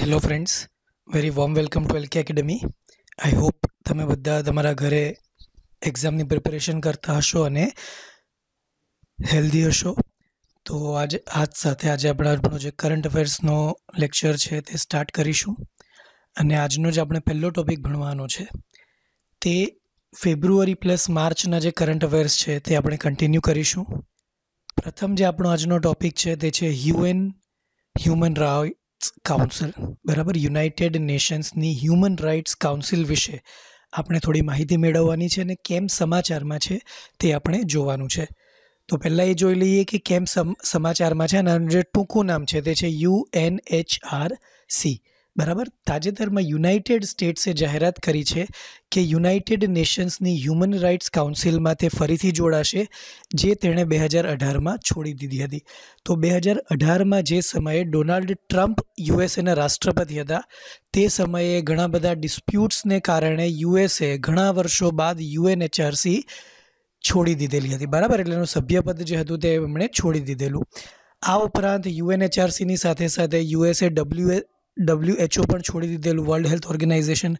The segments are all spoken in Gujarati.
hello friends very warm welcome to LK academy I hope તમે બધા તમારા ઘરે એક્ઝામની પ્રિપેરેશન કરતા હશો અને હેલ્ધી હશો તો આજે આજ સાથે આજે આપણા જે કરંટ અફેર્સનો લેક્ચર છે તે સ્ટાર્ટ કરીશું અને આજનો જે આપણે પહેલો ટૉપિક ભણવાનો છે તે ફેબ્રુઆરી પ્લસ માર્ચના જે કરંટ અફેર્સ છે તે આપણે કન્ટિન્યુ કરીશું પ્રથમ જે આપણો આજનો ટોપિક છે તે છે હ્યુએન હ્યુમન રાઇટ કાઉન્સિલ બરાબર યુનાઇટેડ નેશન્સની હ્યુમન રાઇટ્સ કાઉન્સિલ વિશે આપણે થોડી માહિતી મેળવવાની છે અને કેમ સમાચારમાં છે તે આપણે જોવાનું છે તો પહેલાં એ જોઈ લઈએ કે કેમ સમાચારમાં છે અને જે ટૂંકું નામ છે તે છે U N H R C બરાબર તાજેતરમાં યુનાઇટેડ સ્ટેટ્સે જાહેરાત કરી છે કે યુનાઇટેડ નેશન્સની હ્યુમન રાઇટ્સ કાઉન્સિલમાં તે ફરીથી જોડાશે જે તેણે બે હજાર અઢારમાં છોડી દીધી હતી તો બે હજાર અઢારમાં જે સમયે ડોનાલ્ડ ટ્રમ્પ યુએસએના રાષ્ટ્રપતિ હતા તે સમયે ઘણા બધા ડિસ્પ્યુટ્સને કારણે યુએસએ ઘણા વર્ષો બાદ યુએન યુએનએચઆરસી છોડી દીધેલી હતી બરાબર એટલે એનું સભ્યપદ જે હતું તે એમણે છોડી દીધેલું આ ઉપરાંત યુએનએચઆરસીની સાથે સાથે યુએસએ ડબલ્યુએ ડબલ્યુએચઓ પણ છોડી દીધેલું વર્લ્ડ હેલ્થ ઓર્ગેનાઇઝેશન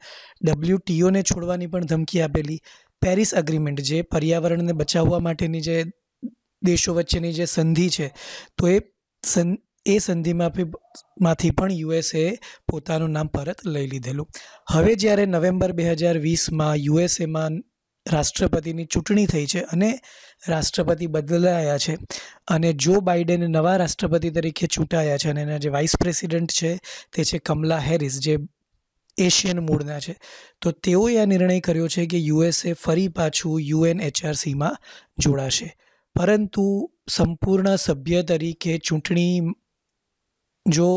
ડબલ્યુટીઓને છોડવાની પણ ધમકી આપેલી પેરિસ એગ્રીમેન્ટ જે પર્યાવરણને બચાવવા માટેની જે દેશો વચ્ચેની જે સંધિ છે તો એ સં એ સંધિમાં માંથી પણ યુએસએ પોતાનું નામ પરત લઈ લીધેલું હવે જ્યારે નવેમ્બર બે હજાર વીસમાં યુએસએમાં રાષ્ટ્રપતિની ચૂંટણી થઈ છે અને રાષ્ટ્રપતિ બદલાયા છે અને જો બાઇડેન નવા રાષ્ટ્રપતિ તરીકે ચૂંટાયા છે અને એના જે વાઇસ પ્રેસિડેન્ટ છે તે છે કમલા હેરિસ જે એશિયન મૂળના છે તો તેઓએ આ નિર્ણય કર્યો છે કે યુએસએ ફરી પાછું યુએનએચઆરસીમાં જોડાશે પરંતુ સંપૂર્ણ સભ્ય તરીકે ચૂંટણી જો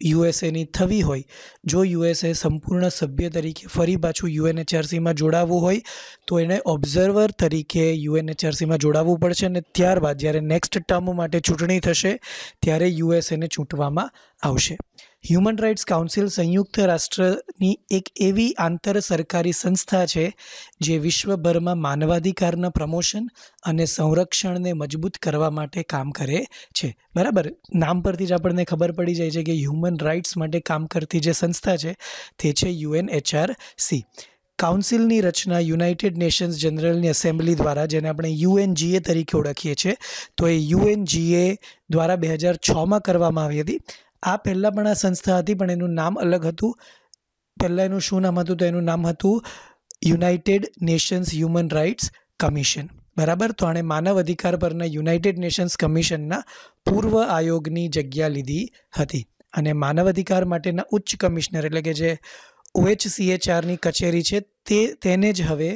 યુએસએની થવી હોય જો યુએસએ સંપૂર્ણ સભ્ય તરીકે ફરી પાછું યુએનએચઆરસીમાં જોડાવવું હોય તો એને ઓબ્ઝર્વર તરીકે યુએનએચઆરસીમાં જોડાવવું પડશે અને ત્યારબાદ જ્યારે નેક્સ્ટ ટર્મ માટે ચૂંટણી થશે ત્યારે યુએસએને ચૂંટવામાં આવશે હ્યુમન રાઇટ્સ કાઉન્સિલ સંયુક્ત રાષ્ટ્રની એક એવી આંતર સરકારી સંસ્થા છે જે વિશ્વભરમાં માનવાધિકારના પ્રમોશન અને સંરક્ષણને મજબૂત કરવા માટે કામ કરે છે બરાબર નામ પરથી જ આપણને ખબર પડી જાય છે કે હ્યુમન રાઇટ્સ માટે કામ કરતી જે સંસ્થા છે તે છે યુએનએચઆરસી કાઉન્સિલની રચના યુનાઇટેડ નેશન્સ જનરલની એસેમ્બલી દ્વારા જેને આપણે યુએનજીએ તરીકે ઓળખીએ છીએ તો એ યુએનજીએ દ્વારા બે હજાર છમાં કરવામાં આવી હતી આ પહેલાં પણ આ સંસ્થા હતી પણ એનું નામ અલગ હતું પહેલાં એનું શું નામ હતું તો એનું નામ હતું united nations human rights commission બરાબર તો આણે માનવ અધિકાર પરના યુનાઇટેડ નેશન્સ કમિશનના પૂર્વ આયોગની જગ્યા લીધી હતી અને માનવ અધિકાર માટેના ઉચ્ચ કમિશનર એટલે કે જે ઓએચસીએચઆરની કચેરી છે તે તેને જ હવે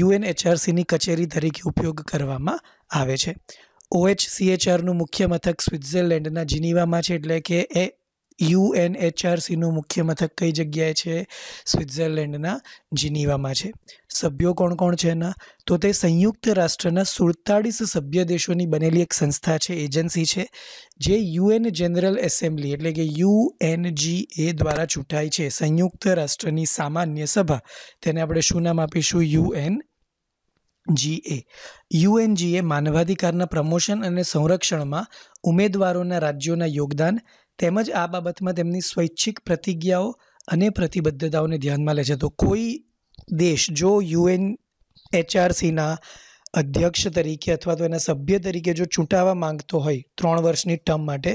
યુએનએચઆરસીની કચેરી તરીકે ઉપયોગ કરવામાં આવે છે ઓએચસીએચઆરનું મુખ્ય મથક સ્વિટ્ઝરલેન્ડના જીનીવામાં છે એટલે કે એ યુએનએચઆરસીનું મુખ્ય મથક કઈ જગ્યાએ છે સ્વિટ્ઝરલેન્ડના જીનીવામાં છે સભ્યો કોણ કોણ છે એના તો તે સંયુક્ત રાષ્ટ્રના સુડતાળીસ સભ્ય દેશોની બનેલી એક સંસ્થા છે એજન્સી છે જે યુએન જનરલ એસેમ્બલી એટલે કે યુએનજીએ દ્વારા ચૂંટાય છે સંયુક્ત રાષ્ટ્રની સામાન્ય સભા તેને આપણે શું નામ આપીશું યુએન જીએ યુએનજીએ માનવાધિકારના પ્રમોશન અને સંરક્ષણમાં ઉમેદવારોના રાજ્યોના યોગદાન તેમજ આ બાબતમાં તેમની સ્વૈચ્છિક પ્રતિજ્ઞાઓ અને પ્રતિબદ્ધતાઓને ધ્યાનમાં લે છે તો કોઈ દેશ જો યુએન એચઆરસીના અધ્યક્ષ તરીકે અથવા તો એના સભ્ય તરીકે જો ચૂંટાવા માંગતો હોય ત્રણ વર્ષની ટર્મ માટે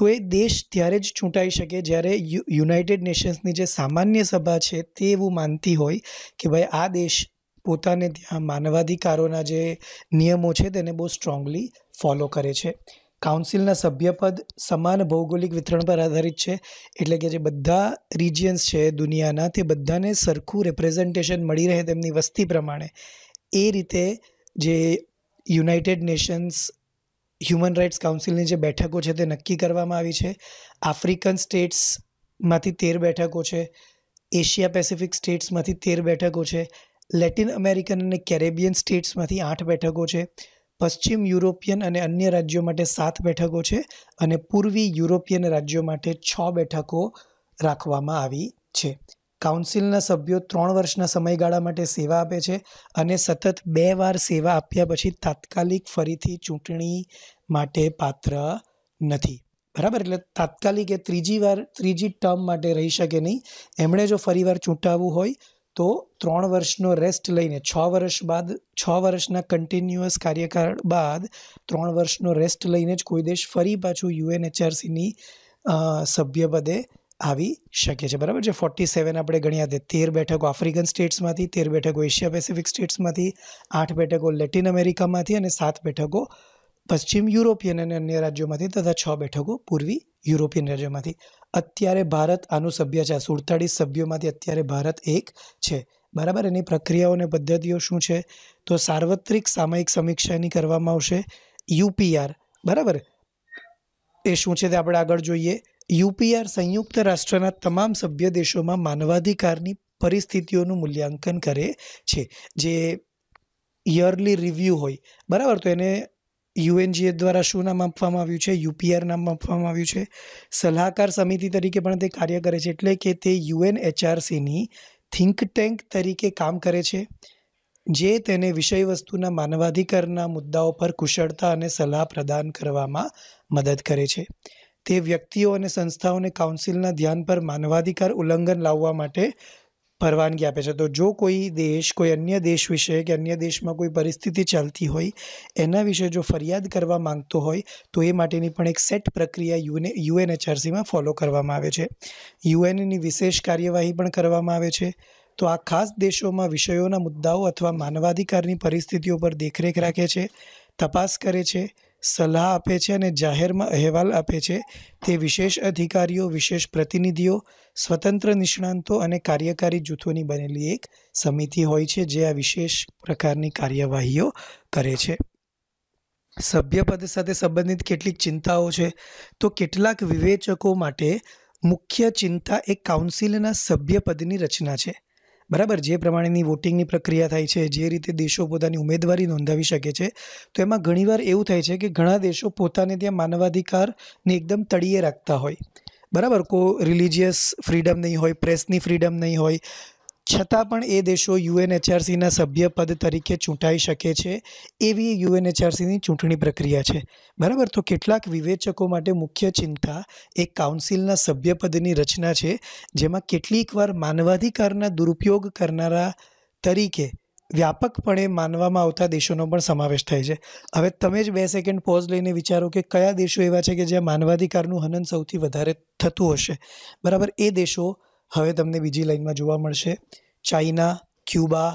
તો એ દેશ ત્યારે જ ચૂંટાઈ શકે જ્યારે યુ યુનાઇટેડ નેશન્સની જે સામાન્ય સભા છે તે એવું માનતી હોય કે ભાઈ આ દેશ પોતાને ત્યાં માનવાધિકારોના જે નિયમો છે તેને બહુ સ્ટ્રોંગલી ફોલો કરે છે કાઉન્સિલના સભ્યપદ સમાન ભૌગોલિક વિતરણ પર આધારિત છે એટલે કે જે બધા રિજિયન્સ છે દુનિયાના તે બધાને સરખું રિપ્રેઝન્ટેશન મળી રહે તેમની વસ્તી પ્રમાણે એ રીતે જે યુનાઇટેડ નેશન્સ હ્યુમન રાઇટ્સ કાઉન્સિલની જે બેઠકો છે તે નક્કી કરવામાં આવી છે આફ્રિકન સ્ટેટ્સમાંથી તેર બેઠકો છે એશિયા પેસિફિક સ્ટેટ્સમાંથી તેર બેઠકો છે લેટિન અમેરિકન અને કેરેબિયન સ્ટેટ્સમાંથી આઠ બેઠકો છે પશ્ચિમ યુરોપિયન અને અન્ય રાજ્યો માટે સાત બેઠકો છે અને પૂર્વી યુરોપિયન રાજ્યો માટે છ બેઠકો રાખવામાં આવી છે કાઉન્સિલના સભ્યો ત્રણ વર્ષના સમયગાળા માટે સેવા આપે છે અને સતત બે વાર સેવા આપ્યા પછી તાત્કાલિક ફરીથી ચૂંટણી માટે પાત્ર નથી બરાબર એટલે તાત્કાલિક એ ત્રીજી વાર ત્રીજી ટર્મ માટે રહી શકે નહીં એમણે જો ફરીવાર ચૂંટાવવું હોય તો ત્રણ વર્ષનો રેસ્ટ લઈને છ વર્ષ બાદ છ વર્ષના કન્ટિન્યુઅસ કાર્યકાળ બાદ ત્રણ વર્ષનો રેસ્ટ લઈને જ કોઈ દેશ ફરી પાછું યુએનએચઆરસીની સભ્યપદે આવી શકે છે બરાબર છે ફોર્ટી સેવન આપણે ગણ્યા તે તેર બેઠકો આફ્રિકન સ્ટેટ્સમાંથી તેર બેઠકો એશિયા પેસિફિક સ્ટેટ્સમાંથી આઠ બેઠકો લેટિન અમેરિકામાંથી અને સાત બેઠકો પશ્ચિમ યુરોપિયન અને અન્ય રાજ્યોમાંથી તથા છ બેઠકો પૂર્વી યુરોપિયન રાજ્યોમાંથી અત્યારે ભારત આનું સભ્ય છે સુડતાળીસ સભ્યોમાંથી અત્યારે ભારત એક છે બરાબર એની પ્રક્રિયાઓ અને પદ્ધતિઓ શું છે તો સાર્વત્રિક સામયિક સમીક્ષાની કરવામાં આવશે યુપીઆર બરાબર એ શું છે તે આપણે આગળ જોઈએ યુપીઆર સંયુક્ત રાષ્ટ્રના તમામ સભ્ય દેશોમાં માનવાધિકારની પરિસ્થિતિઓનું મૂલ્યાંકન કરે છે જે યરલી રિવ્યૂ હોય બરાબર તો એને યુએનજીએ દ્વારા શું નામ આપવામાં આવ્યું છે યુપીઆર નામ આપવામાં આવ્યું છે સલાહકાર સમિતિ તરીકે પણ તે કાર્ય કરે છે એટલે કે તે યુએનએચઆરસીની થિંક ટેન્ક તરીકે કામ કરે છે જે તેને વિષય વસ્તુના માનવાધિકારના મુદ્દાઓ પર કુશળતા અને સલાહ પ્રદાન કરવામાં મદદ કરે છે તે વ્યક્તિઓ અને સંસ્થાઓને કાઉન્સિલના ધ્યાન પર માનવાધિકાર ઉલ્લંઘન લાવવા માટે પરવાનગી આપે છે તો જો કોઈ દેશ કોઈ અન્ય દેશ વિશે કે અન્ય દેશમાં કોઈ પરિસ્થિતિ ચાલતી હોય એના વિશે જો ફરિયાદ કરવા માંગતો હોય તો એ માટેની પણ એક સેટ પ્રક્રિયા યુને યુએનએચઆરસીમાં ફોલો કરવામાં આવે છે યુએનની વિશેષ કાર્યવાહી પણ કરવામાં આવે છે તો આ ખાસ દેશોમાં વિષયોના મુદ્દાઓ અથવા માનવાધિકારની પરિસ્થિતિઓ પર દેખરેખ રાખે છે તપાસ કરે છે સલાહ આપે છે અને જાહેરમાં અહેવાલ આપે છે તે વિશેષ અધિકારીઓ વિશેષ પ્રતિનિધિઓ સ્વતંત્ર નિષ્ણાંતો અને કાર્યકારી જૂથોની બનેલી એક સમિતિ હોય છે જે આ વિશેષ પ્રકારની કાર્યવાહીઓ કરે છે સભ્યપદ સાથે સંબંધિત કેટલીક ચિંતાઓ છે તો કેટલાક વિવેચકો માટે મુખ્ય ચિંતા એ કાઉન્સિલના સભ્યપદની રચના છે બરાબર જે પ્રમાણેની વોટિંગની પ્રક્રિયા થાય છે જે રીતે દેશો પોતાની ઉમેદવારી નોંધાવી શકે છે તો એમાં ઘણીવાર એવું થાય છે કે ઘણા દેશો પોતાને ત્યાં માનવાધિકારને એકદમ તળીએ રાખતા હોય બરાબર કો રિલિજિયસ ફ્રીડમ નહીં હોય પ્રેસની ફ્રીડમ નહીં હોય છતાં પણ એ દેશો યુએનએચઆરસીના સભ્ય પદ તરીકે ચૂંટાઈ શકે છે એવી યુએનએચઆરસીની ચૂંટણી પ્રક્રિયા છે બરાબર તો કેટલાક વિવેચકો માટે મુખ્ય ચિંતા એ કાઉન્સિલના સભ્યપદની રચના છે જેમાં કેટલીકવાર માનવાધિકારના દુરુપયોગ કરનારા તરીકે વ્યાપકપણે માનવામાં આવતા દેશોનો પણ સમાવેશ થાય છે હવે તમે જ બે સેકન્ડ પોઝ લઈને વિચારો કે કયા દેશો એવા છે કે જ્યાં માનવાધિકારનું હનન સૌથી વધારે થતું હશે બરાબર એ દેશો હવે તમને બીજી લાઇનમાં જોવા મળશે ચાઇના ક્યુબા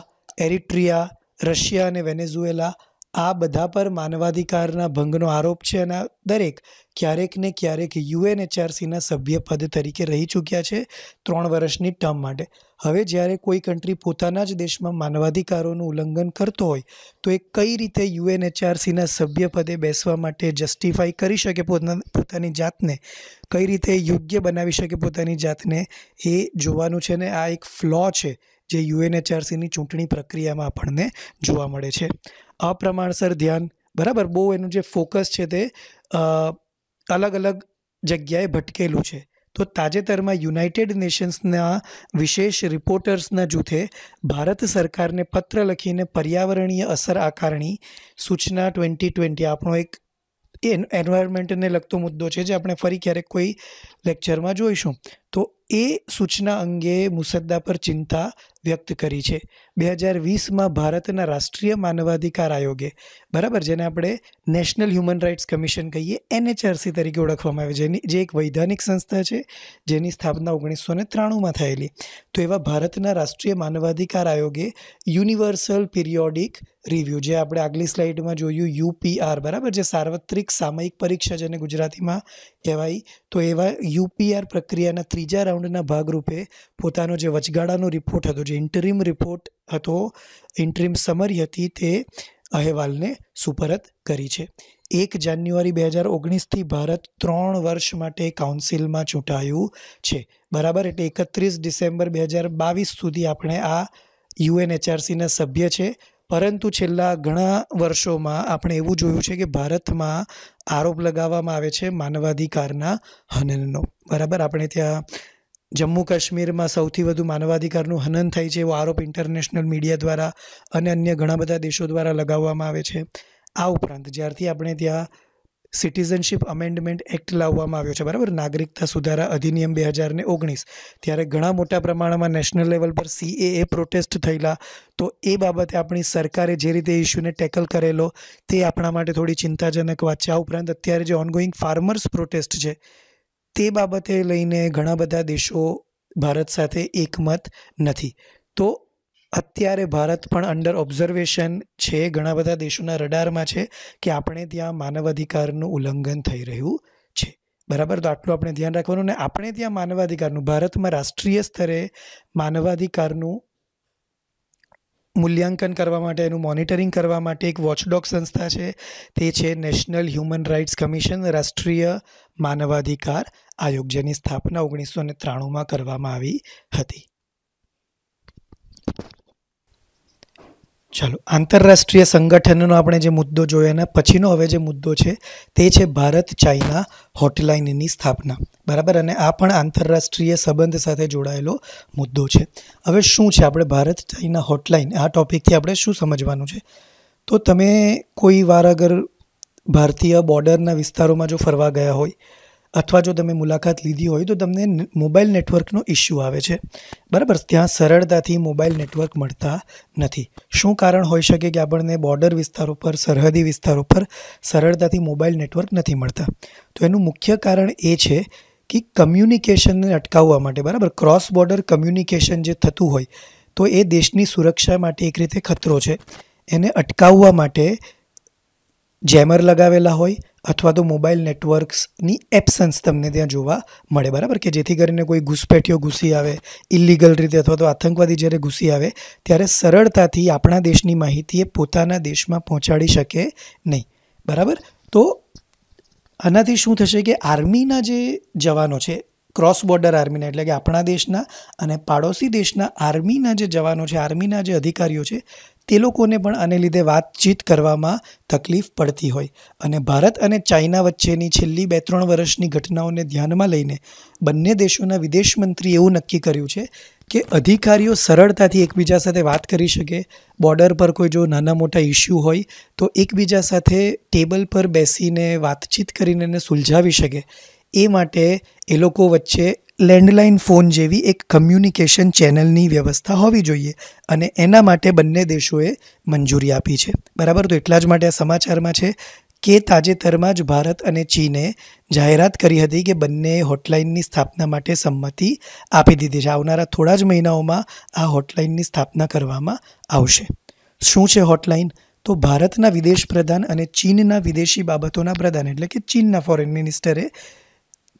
એરિટ્રિયા રશિયા અને વેનેઝુએલા આ બધા પર માનવાધિકારના ભંગનો આરોપ છે અને દરેક ક્યારેક ને ક્યારેક યુએન એચઆરસીના સભ્યપદ તરીકે રહી ચૂક્યા છે ત્રણ વર્ષની ટર્મ માટે હવે જ્યારે કોઈ કન્ટ્રી પોતાના જ દેશમાં માનવાધિકારોનું ઉલ્લંઘન કરતો હોય તો એ કઈ રીતે યુએન એચઆરસીના સભ્યપદે બેસવા માટે જસ્ટિફાઈ કરી શકે પોતાના પોતાની જાતને કઈ રીતે યોગ્ય બનાવી શકે પોતાની જાતને એ જોવાનું છે ને આ એક ફ્લો છે જે યુએનએચઆરસીની ચૂંટણી પ્રક્રિયામાં આપણને જોવા મળે છે અપ્રમાણસર ધ્યાન બરાબર બહુ એનું જે ફોકસ છે તે અલગ અલગ જગ્યાએ ભટકેલું છે તો તાજેતરમાં યુનાઇટેડ નેશન્સના વિશેષ રિપોર્ટર્સના જૂથે ભારત સરકારને પત્ર લખીને પર્યાવરણીય અસર આકારણી સૂચના ટ્વેન્ટી ટ્વેન્ટી આપણો એક એન્વાયરમેન્ટને લગતો મુદ્દો છે જે આપણે ફરી ક્યારેક કોઈ લેક્ચરમાં જોઈશું તો એ સૂચના અંગે મુસદ્દા પર ચિંતા વ્યક્ત કરી છે બે હજાર વીસમાં ભારતના રાષ્ટ્રીય માનવાધિકાર આયોગે બરાબર જેને આપણે નેશનલ હ્યુમન રાઇટ્સ કમિશન કહીએ એનએચઆરસી તરીકે ઓળખવામાં આવે છે જેની જે એક વૈધાનિક સંસ્થા છે જેની સ્થાપના ઓગણીસો ને ત્રાણુંમાં થયેલી તો એવા ભારતના રાષ્ટ્રીય માનવાધિકાર આયોગે યુનિવર્સલ પિરિયોડિક રિવ્યૂ જે આપણે આગલી સ્લાઇડમાં જોયું યુપીઆર બરાબર જે સાર્વત્રિક સામયિક પરીક્ષા જેને ગુજરાતીમાં કહેવાય તો એવા યુપીઆર પ્રક્રિયાના ત્રીજા રાઉન્ડના ભાગરૂપે પોતાનો જે વચગાળાનો રિપોર્ટ હતો જે ઇન્ટરિમ રિપોર્ટ હતો ઇન્ટરિમ સમરી હતી તે અહેવાલને સુપરત કરી છે એક જાન્યુઆરી બે હજાર ઓગણીસથી ભારત ત્રણ વર્ષ માટે કાઉન્સિલમાં ચૂંટાયું છે બરાબર એટલે એકત્રીસ ડિસેમ્બર બે હજાર બાવીસ સુધી આપણે આ યુએનએચઆરસીના સભ્ય છે પરંતુ છેલ્લા ઘણા વર્ષોમાં આપણે એવું જોયું છે કે ભારતમાં આરોપ લગાવવામાં આવે છે માનવાધિકારના હનનનો બરાબર આપણે ત્યાં જમ્મુ કાશ્મીરમાં સૌથી વધુ માનવાધિકારનું હનન થાય છે એવો આરોપ ઇન્ટરનેશનલ મીડિયા દ્વારા અને અન્ય ઘણા બધા દેશો દ્વારા લગાવવામાં આવે છે આ ઉપરાંત જ્યારથી આપણે ત્યાં સિટીઝનશીપ અમેન્ડમેન્ટ એક્ટ લાવવામાં આવ્યો છે બરાબર નાગરિકતા સુધારા અધિનિયમ બે હજાર ને ઓગણીસ ત્યારે ઘણા મોટા પ્રમાણમાં નેશનલ લેવલ પર સીએએ પ્રોટેસ્ટ થયેલા તો એ બાબતે આપણી સરકારે જે રીતે ઇસ્યુને ટેકલ કરેલો તે આપણા માટે થોડી ચિંતાજનક વાત છે આ ઉપરાંત અત્યારે જે ઓનગોઈંગ ફાર્મર્સ પ્રોટેસ્ટ છે તે બાબતે લઈને ઘણા બધા દેશો ભારત સાથે એકમત નથી તો અત્યારે ભારત પણ અંડર ઓબ્ઝર્વેશન છે ઘણા બધા દેશોના રડારમાં છે કે આપણે ત્યાં માનવાધિકારનું ઉલ્લંઘન થઈ રહ્યું છે બરાબર તો આટલું આપણે ધ્યાન રાખવાનું ને આપણે ત્યાં માનવાધિકારનું ભારતમાં રાષ્ટ્રીય સ્તરે માનવાધિકારનું મૂલ્યાંકન કરવા માટે એનું મોનિટરિંગ કરવા માટે એક વોચડોગ સંસ્થા છે તે છે નેશનલ હ્યુમન રાઇટ્સ કમિશન રાષ્ટ્રીય માનવાધિકાર આયોગ જેની સ્થાપના ઓગણીસો ને ત્રાણુંમાં કરવામાં આવી હતી ચાલો આંતરરાષ્ટ્રીય સંગઠનનો આપણે જે મુદ્દો જોયો એના પછીનો હવે જે મુદ્દો છે તે છે ભારત ચાઇના હોટલાઇનની સ્થાપના બરાબર અને આ પણ આંતરરાષ્ટ્રીય સંબંધ સાથે જોડાયેલો મુદ્દો છે હવે શું છે આપણે ભારત ચાઇના હોટલાઇન આ ટોપિકથી આપણે શું સમજવાનું છે તો તમે કોઈ વાર અગર ભારતીય બોર્ડરના વિસ્તારોમાં જો ફરવા ગયા હોય અથવા જો તમે મુલાકાત લીધી હોય તો તમને મોબાઈલ નેટવર્કનો ઇશ્યુ આવે છે બરાબર ત્યાં સરળતાથી મોબાઈલ નેટવર્ક મળતા નથી શું કારણ હોઈ શકે કે આપણને બોર્ડર વિસ્તારો ઉપર સરહદી વિસ્તારો ઉપર સરળતાથી મોબાઈલ નેટવર્ક નથી મળતા તો એનું મુખ્ય કારણ એ છે કે કમ્યુનિકેશનને અટકાવવા માટે બરાબર ક્રોસ બોર્ડર કમ્યુનિકેશન જે થતું હોય તો એ દેશની સુરક્ષા માટે એક રીતે ખતરો છે એને અટકાવવા માટે જેમર લગાવેલા હોય અથવા તો મોબાઈલ નેટવર્ક્સની એબસન્સ તમને ત્યાં જોવા મળે બરાબર કે જેથી કરીને કોઈ ઘૂસપેઠીઓ ઘૂસી આવે ઇલીગલ રીતે અથવા તો આતંકવાદી જ્યારે ઘૂસી આવે ત્યારે સરળતાથી આપણા દેશની માહિતી એ પોતાના દેશમાં પહોંચાડી શકે નહીં બરાબર તો આનાથી શું થશે કે આર્મીના જે જવાનો છે ક્રોસ બોર્ડર આર્મીના એટલે કે આપણા દેશના અને પાડોશી દેશના આર્મીના જે જવાનો છે આર્મીના જે અધિકારીઓ છે તે લોકોને પણ આને લીધે વાતચીત કરવામાં તકલીફ પડતી હોય અને ભારત અને ચાઇના વચ્ચેની છેલ્લી બે ત્રણ વર્ષની ઘટનાઓને ધ્યાનમાં લઈને બંને દેશોના વિદેશ મંત્રી એવું નક્કી કર્યું છે કે અધિકારીઓ સરળતાથી એકબીજા સાથે વાત કરી શકે બોર્ડર પર કોઈ જો નાના મોટા ઇસ્યુ હોય તો એકબીજા સાથે ટેબલ પર બેસીને વાતચીત કરીને એને સુલઝાવી શકે એ માટે એ લોકો વચ્ચે લેન્ડલાઇન ફોન જેવી એક કમ્યુનિકેશન ચેનલની વ્યવસ્થા હોવી જોઈએ અને એના માટે બંને દેશોએ મંજૂરી આપી છે બરાબર તો એટલા જ માટે આ સમાચારમાં છે કે તાજેતરમાં જ ભારત અને ચીને જાહેરાત કરી હતી કે બંને હોટલાઇનની સ્થાપના માટે સંમતિ આપી દીધી છે આવનારા થોડા જ મહિનાઓમાં આ હોટલાઇનની સ્થાપના કરવામાં આવશે શું છે હોટલાઇન તો ભારતના વિદેશ પ્રધાન અને ચીનના વિદેશી બાબતોના પ્રધાન એટલે કે ચીનના ફોરેન મિનિસ્ટરે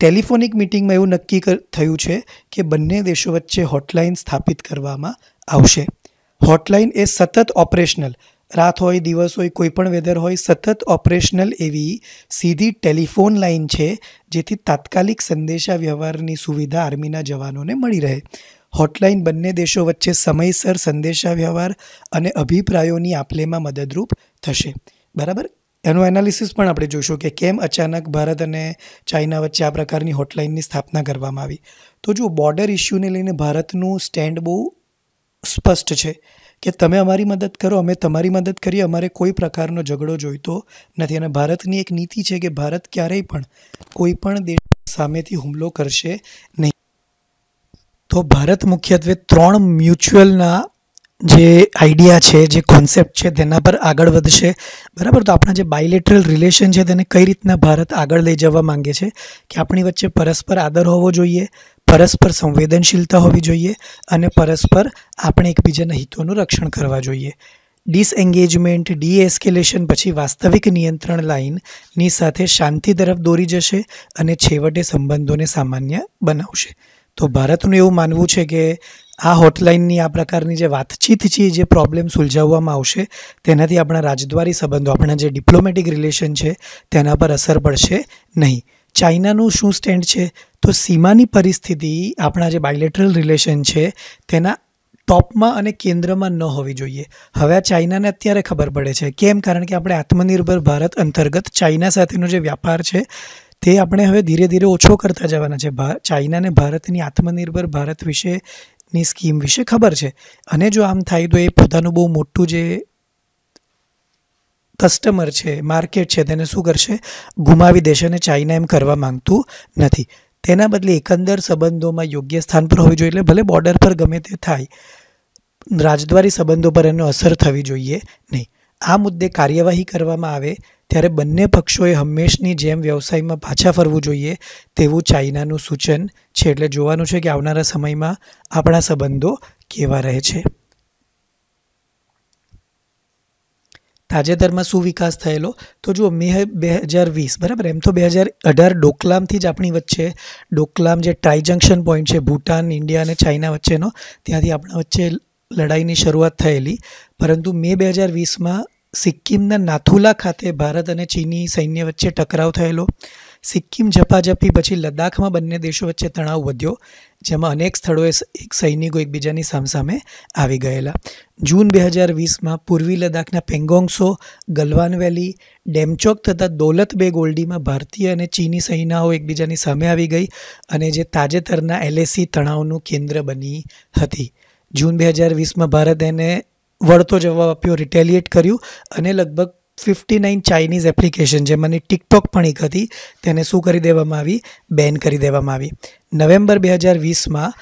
ટેલિફોનિક મિટિંગમાં એવું નક્કી થયું છે કે બંને દેશો વચ્ચે હોટલાઇન સ્થાપિત કરવામાં આવશે હોટલાઇન એ સતત ઓપરેશનલ રાત હોય દિવસ હોય કોઈપણ વેધર હોય સતત ઓપરેશનલ એવી સીધી ટેલિફોન લાઇન છે જેથી તાત્કાલિક સંદેશા વ્યવહારની સુવિધા આર્મીના જવાનોને મળી રહે હોટલાઇન બંને દેશો વચ્ચે સમયસર સંદેશા વ્યવહાર અને અભિપ્રાયોની આપલેમાં મદદરૂપ થશે બરાબર એનું એનાલિસિસ પણ આપણે જોઈશું કે કેમ અચાનક ભારત અને ચાઇના વચ્ચે આ પ્રકારની હોટલાઇનની સ્થાપના કરવામાં આવી તો જો બોર્ડર ઇસ્યુને લઈને ભારતનું સ્ટેન્ડ બહુ સ્પષ્ટ છે કે તમે અમારી મદદ કરો અમે તમારી મદદ કરીએ અમારે કોઈ પ્રકારનો ઝઘડો જોઈતો નથી અને ભારતની એક નીતિ છે કે ભારત ક્યારેય પણ કોઈ પણ દેશ સામેથી હુમલો કરશે નહીં તો ભારત મુખ્યત્વે ત્રણ મ્યુચ્યુઅલના જે આઈડિયા છે જે કોન્સેપ્ટ છે તેના પર આગળ વધશે બરાબર તો આપણા જે બાયલેટરલ રિલેશન છે તેને કઈ રીતના ભારત આગળ લઈ જવા માંગે છે કે આપણી વચ્ચે પરસ્પર આદર હોવો જોઈએ પરસ્પર સંવેદનશીલતા હોવી જોઈએ અને પરસ્પર આપણે એકબીજાના હિતોનું રક્ષણ કરવા જોઈએ ડિસએન્ગેજમેન્ટ ડીએસ્કેલેશન પછી વાસ્તવિક નિયંત્રણ લાઇનની સાથે શાંતિ તરફ દોરી જશે અને છેવટે સંબંધોને સામાન્ય બનાવશે તો ભારતનું એવું માનવું છે કે આ હોટલાઇનની આ પ્રકારની જે વાતચીત છે જે પ્રોબ્લેમ સુલઝાવવામાં આવશે તેનાથી આપણા રાજદ્વારી સંબંધો આપણા જે ડિપ્લોમેટિક રિલેશન છે તેના પર અસર પડશે નહીં ચાઇનાનું શું સ્ટેન્ડ છે તો સીમાની પરિસ્થિતિ આપણા જે બાયલેટરલ રિલેશન છે તેના ટોપમાં અને કેન્દ્રમાં ન હોવી જોઈએ હવે આ ચાઇનાને અત્યારે ખબર પડે છે કેમ કારણ કે આપણે આત્મનિર્ભર ભારત અંતર્ગત ચાઇના સાથેનો જે વ્યાપાર છે તે આપણે હવે ધીરે ધીરે ઓછો કરતા જવાના છે ચાઇનાને ભારતની આત્મનિર્ભર ભારત વિશે ની સ્કીમ વિશે ખબર છે અને જો આમ થાય તો એ પોતાનું બહુ મોટું જે કસ્ટમર છે માર્કેટ છે તેને શું કરશે ગુમાવી દેશે અને ચાઇના એમ કરવા માંગતું નથી તેના બદલે એકંદર સંબંધોમાં યોગ્ય સ્થાન પર હોવી જોઈએ એટલે ભલે બોર્ડર પર ગમે તે થાય રાજદ્વારી સંબંધો પર એનો અસર થવી જોઈએ નહીં આ મુદ્દે કાર્યવાહી કરવામાં આવે ત્યારે બંને પક્ષોએ હંમેશની જેમ વ્યવસાયમાં પાછા ફરવું જોઈએ તેવું ચાઇનાનું સૂચન છે એટલે જોવાનું છે કે આવનારા સમયમાં આપણા સંબંધો કેવા રહે છે તાજેતરમાં શું વિકાસ થયેલો તો જુઓ મે બે હજાર વીસ બરાબર એમ તો બે હજાર અઢાર ડોકલામથી જ આપણી વચ્ચે ડોકલામ જે ટ્રાઇ જંકશન પોઈન્ટ છે ભૂટાન ઇન્ડિયા અને ચાઇના વચ્ચેનો ત્યાંથી આપણા વચ્ચે લડાઈની શરૂઆત થયેલી પરંતુ મે બે હજાર વીસમાં સિક્કિમના નાથુલા ખાતે ભારત અને ચીની સૈન્ય વચ્ચે ટકરાવ થયેલો સિક્કિમ ઝપાઝપી પછી લદ્દાખમાં બંને દેશો વચ્ચે તણાવ વધ્યો જેમાં અનેક સ્થળોએ એક સૈનિકો એકબીજાની સામસામે આવી ગયેલા જૂન બે હજાર વીસમાં પૂર્વી લદ્દાખના પેંગોંગસો ગલવાન વેલી ડેમચોક તથા દોલત બે ગોલ્ડીમાં ભારતીય અને ચીની સેનાઓ એકબીજાની સામે આવી ગઈ અને જે તાજેતરના એલએસી તણાવનું કેન્દ્ર બની હતી જૂન બે હજાર વીસમાં ભારત એને વળતો જવાબ આપ્યો રિટેલિએટ કર્યું અને લગભગ ફિફ્ટી નાઇન ચાઇનીઝ એપ્લિકેશન જેમાંની ટિકટોક પણ એક હતી તેને શું કરી દેવામાં આવી બેન કરી દેવામાં આવી નવેમ્બર બે હજાર વીસમાં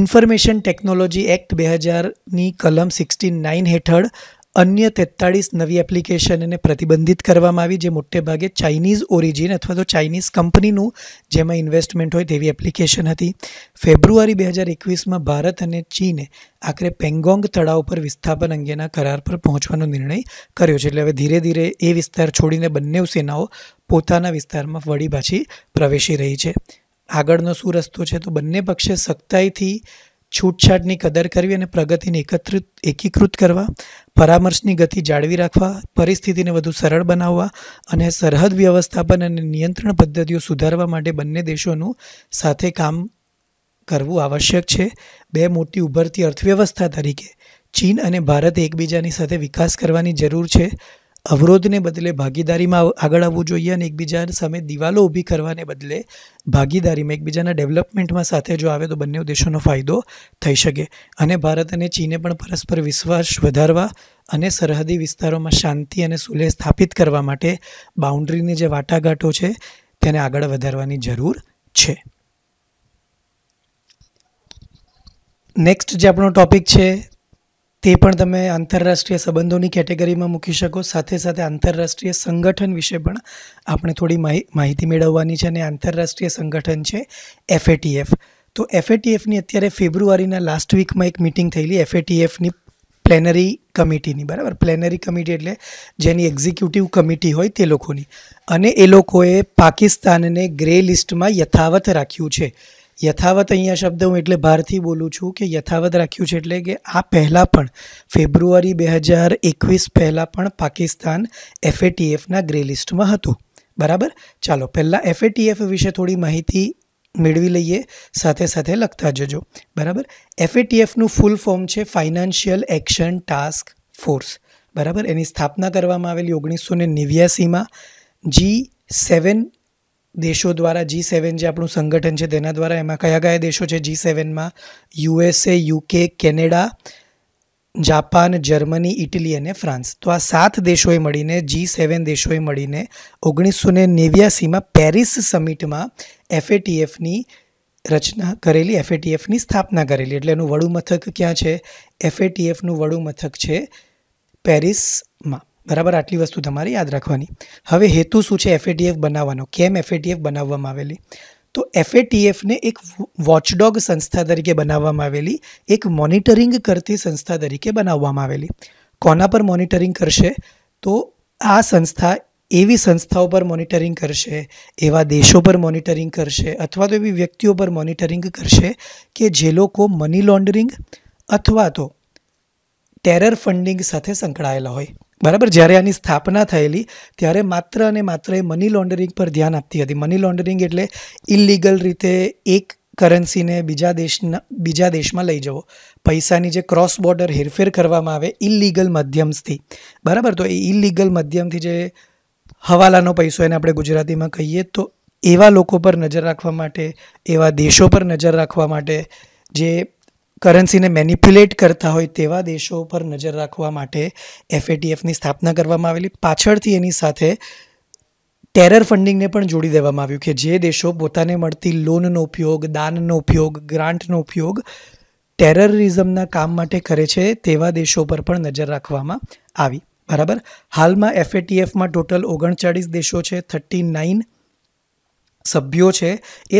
ઇન્ફોર્મેશન ટેકનોલોજી એક્ટ બે હજારની કલમ સિક્સટી નાઇન હેઠળ અન્ય તેતાળીસ નવી એપ્લિકેશનને પ્રતિબંધિત કરવામાં આવી જે મોટે ભાગે ચાઇનીઝ ઓરિજિન અથવા તો ચાઇનીઝ કંપનીનું જેમાં ઇન્વેસ્ટમેન્ટ હોય તેવી એપ્લિકેશન હતી ફેબ્રુઆરી બે હજાર એકવીસમાં ભારત અને ચીને આખરે પેંગોંગ તળાવ પર વિસ્થાપન અંગેના કરાર પર પહોંચવાનો નિર્ણય કર્યો છે એટલે હવે ધીરે ધીરે એ વિસ્તાર છોડીને બંને સેનાઓ પોતાના વિસ્તારમાં વળી પાછી પ્રવેશી રહી છે આગળનો શું રસ્તો છે તો બંને પક્ષે સખ્તાઈથી છૂટછાટની કદર કરવી અને પ્રગતિને એકત્રિત એકીકૃત કરવા પરામર્શની ગતિ જાળવી રાખવા પરિસ્થિતિને વધુ સરળ બનાવવા અને સરહદ વ્યવસ્થાપન અને નિયંત્રણ પદ્ધતિઓ સુધારવા માટે બંને દેશોનું સાથે કામ કરવું આવશ્યક છે બે મોટી ઉભરતી અર્થવ્યવસ્થા તરીકે ચીન અને ભારત એકબીજાની સાથે વિકાસ કરવાની જરૂર છે અવરોધને બદલે ભાગીદારીમાં આગળ આવવું જોઈએ અને એકબીજા સામે દિવાલો ઊભી કરવાને બદલે ભાગીદારીમાં એકબીજાના ડેવલપમેન્ટમાં સાથે જો આવે તો બંને દેશોનો ફાયદો થઈ શકે અને ભારત અને ચીને પણ પરસ્પર વિશ્વાસ વધારવા અને સરહદી વિસ્તારોમાં શાંતિ અને સુલેહ સ્થાપિત કરવા માટે બાઉન્ડ્રીની જે વાટાઘાટો છે તેને આગળ વધારવાની જરૂર છે નેક્સ્ટ જે આપણો ટોપિક છે તે પણ તમે આંતરરાષ્ટ્રીય સંબંધોની કેટેગરીમાં મૂકી શકો સાથે સાથે આંતરરાષ્ટ્રીય સંગઠન વિશે પણ આપણે થોડી માહિતી મેળવવાની છે અને આંતરરાષ્ટ્રીય સંગઠન છે એફએટીએફ તો એફએટીએફની અત્યારે ફેબ્રુઆરીના લાસ્ટ વીકમાં એક મિટિંગ થયેલી એફએટીએફની પ્લેનરી કમિટીની બરાબર પ્લેનરી કમિટી એટલે જેની એક્ઝિક્યુટિવ કમિટી હોય તે લોકોની અને એ લોકોએ પાકિસ્તાનને ગ્રે લિસ્ટમાં યથાવત રાખ્યું છે યથાવત અહીંયા શબ્દ હું એટલે ભારથી બોલું છું કે યથાવત રાખ્યું છે એટલે કે આ પહેલાં પણ ફેબ્રુઆરી બે હજાર એકવીસ પહેલાં પણ પાકિસ્તાન એફએટીએફના ગ્રે લિસ્ટમાં હતું બરાબર ચાલો પહેલાં એફએટીએફ વિશે થોડી માહિતી મેળવી લઈએ સાથે સાથે લખતા જજો બરાબર એફએટીએફનું ફૂલ ફોર્મ છે ફાઇનાન્શિયલ એક્શન ટાસ્ક ફોર્સ બરાબર એની સ્થાપના કરવામાં આવેલી ઓગણીસો ને નેવ્યાસીમાં જી સેવન દેશો દ્વારા જી સેવન જે આપણું સંગઠન છે તેના દ્વારા એમાં કયા કયા દેશો છે જી સેવનમાં USA UK Canada Japan Germany Italy અને ફ્રાન્સ તો આ સાત દેશોએ મળીને જી સેવન દેશોએ મળીને ઓગણીસો ને નેવ્યાસીમાં પેરિસ સમિટમાં એફએટીએફની રચના કરેલી એફએટીએફની સ્થાપના કરેલી એટલે એનું વડું મથક ક્યાં છે એફએટીએફનું વડું મથક છે પેરિસ બરાબર આટલી વસ્તુ તમારે યાદ રાખવાની હવે હેતુ શું છે એફએટીએફ બનાવવાનો કેમ એફએટીએફ બનાવવામાં આવેલી તો એફએટીએફને એક વોચડોગ સંસ્થા તરીકે બનાવવામાં આવેલી એક મોનિટરિંગ કરતી સંસ્થા તરીકે બનાવવામાં આવેલી કોના પર મોનિટરિંગ કરશે તો આ સંસ્થા એવી સંસ્થાઓ પર મોનિટરિંગ કરશે એવા દેશો પર મોનિટરિંગ કરશે અથવા તો એવી વ્યક્તિઓ પર મોનિટરિંગ કરશે કે જે લોકો મની લોન્ડરિંગ અથવા તો ટેરર ફંડિંગ સાથે સંકળાયેલા હોય બરાબર જ્યારે આની સ્થાપના થયેલી ત્યારે માત્ર અને માત્ર એ મની લોન્ડરિંગ પર ધ્યાન આપતી હતી મની લોન્ડરિંગ એટલે ઇલીગલ રીતે એક કરન્સીને બીજા દેશના બીજા દેશમાં લઈ જવો પૈસાની જે ક્રોસ બોર્ડર હેરફેર કરવામાં આવે ઇલીગલ માધ્યમથી બરાબર તો એ ઇલીગલ માધ્યમથી જે હવાલાનો પૈસો એને આપણે ગુજરાતીમાં કહીએ તો એવા લોકો પર નજર રાખવા માટે એવા દેશો પર નજર રાખવા માટે જે કરન્સીને મેનિપ્યુલેટ કરતા હોય તેવા દેશો પર નજર રાખવા માટે એફએટીએફની સ્થાપના કરવામાં આવેલી પાછળથી એની સાથે ટેરર ફંડિંગને પણ જોડી દેવામાં આવ્યું કે જે દેશો પોતાને મળતી લોનનો ઉપયોગ દાનનો ઉપયોગ ગ્રાન્ટનો ઉપયોગ ટેરરિઝમના કામ માટે કરે છે તેવા દેશો પર પણ નજર રાખવામાં આવી બરાબર હાલમાં એફએટીએફમાં ટોટલ ઓગણચાળીસ દેશો છે થર્ટી નાઇન સભ્યો છે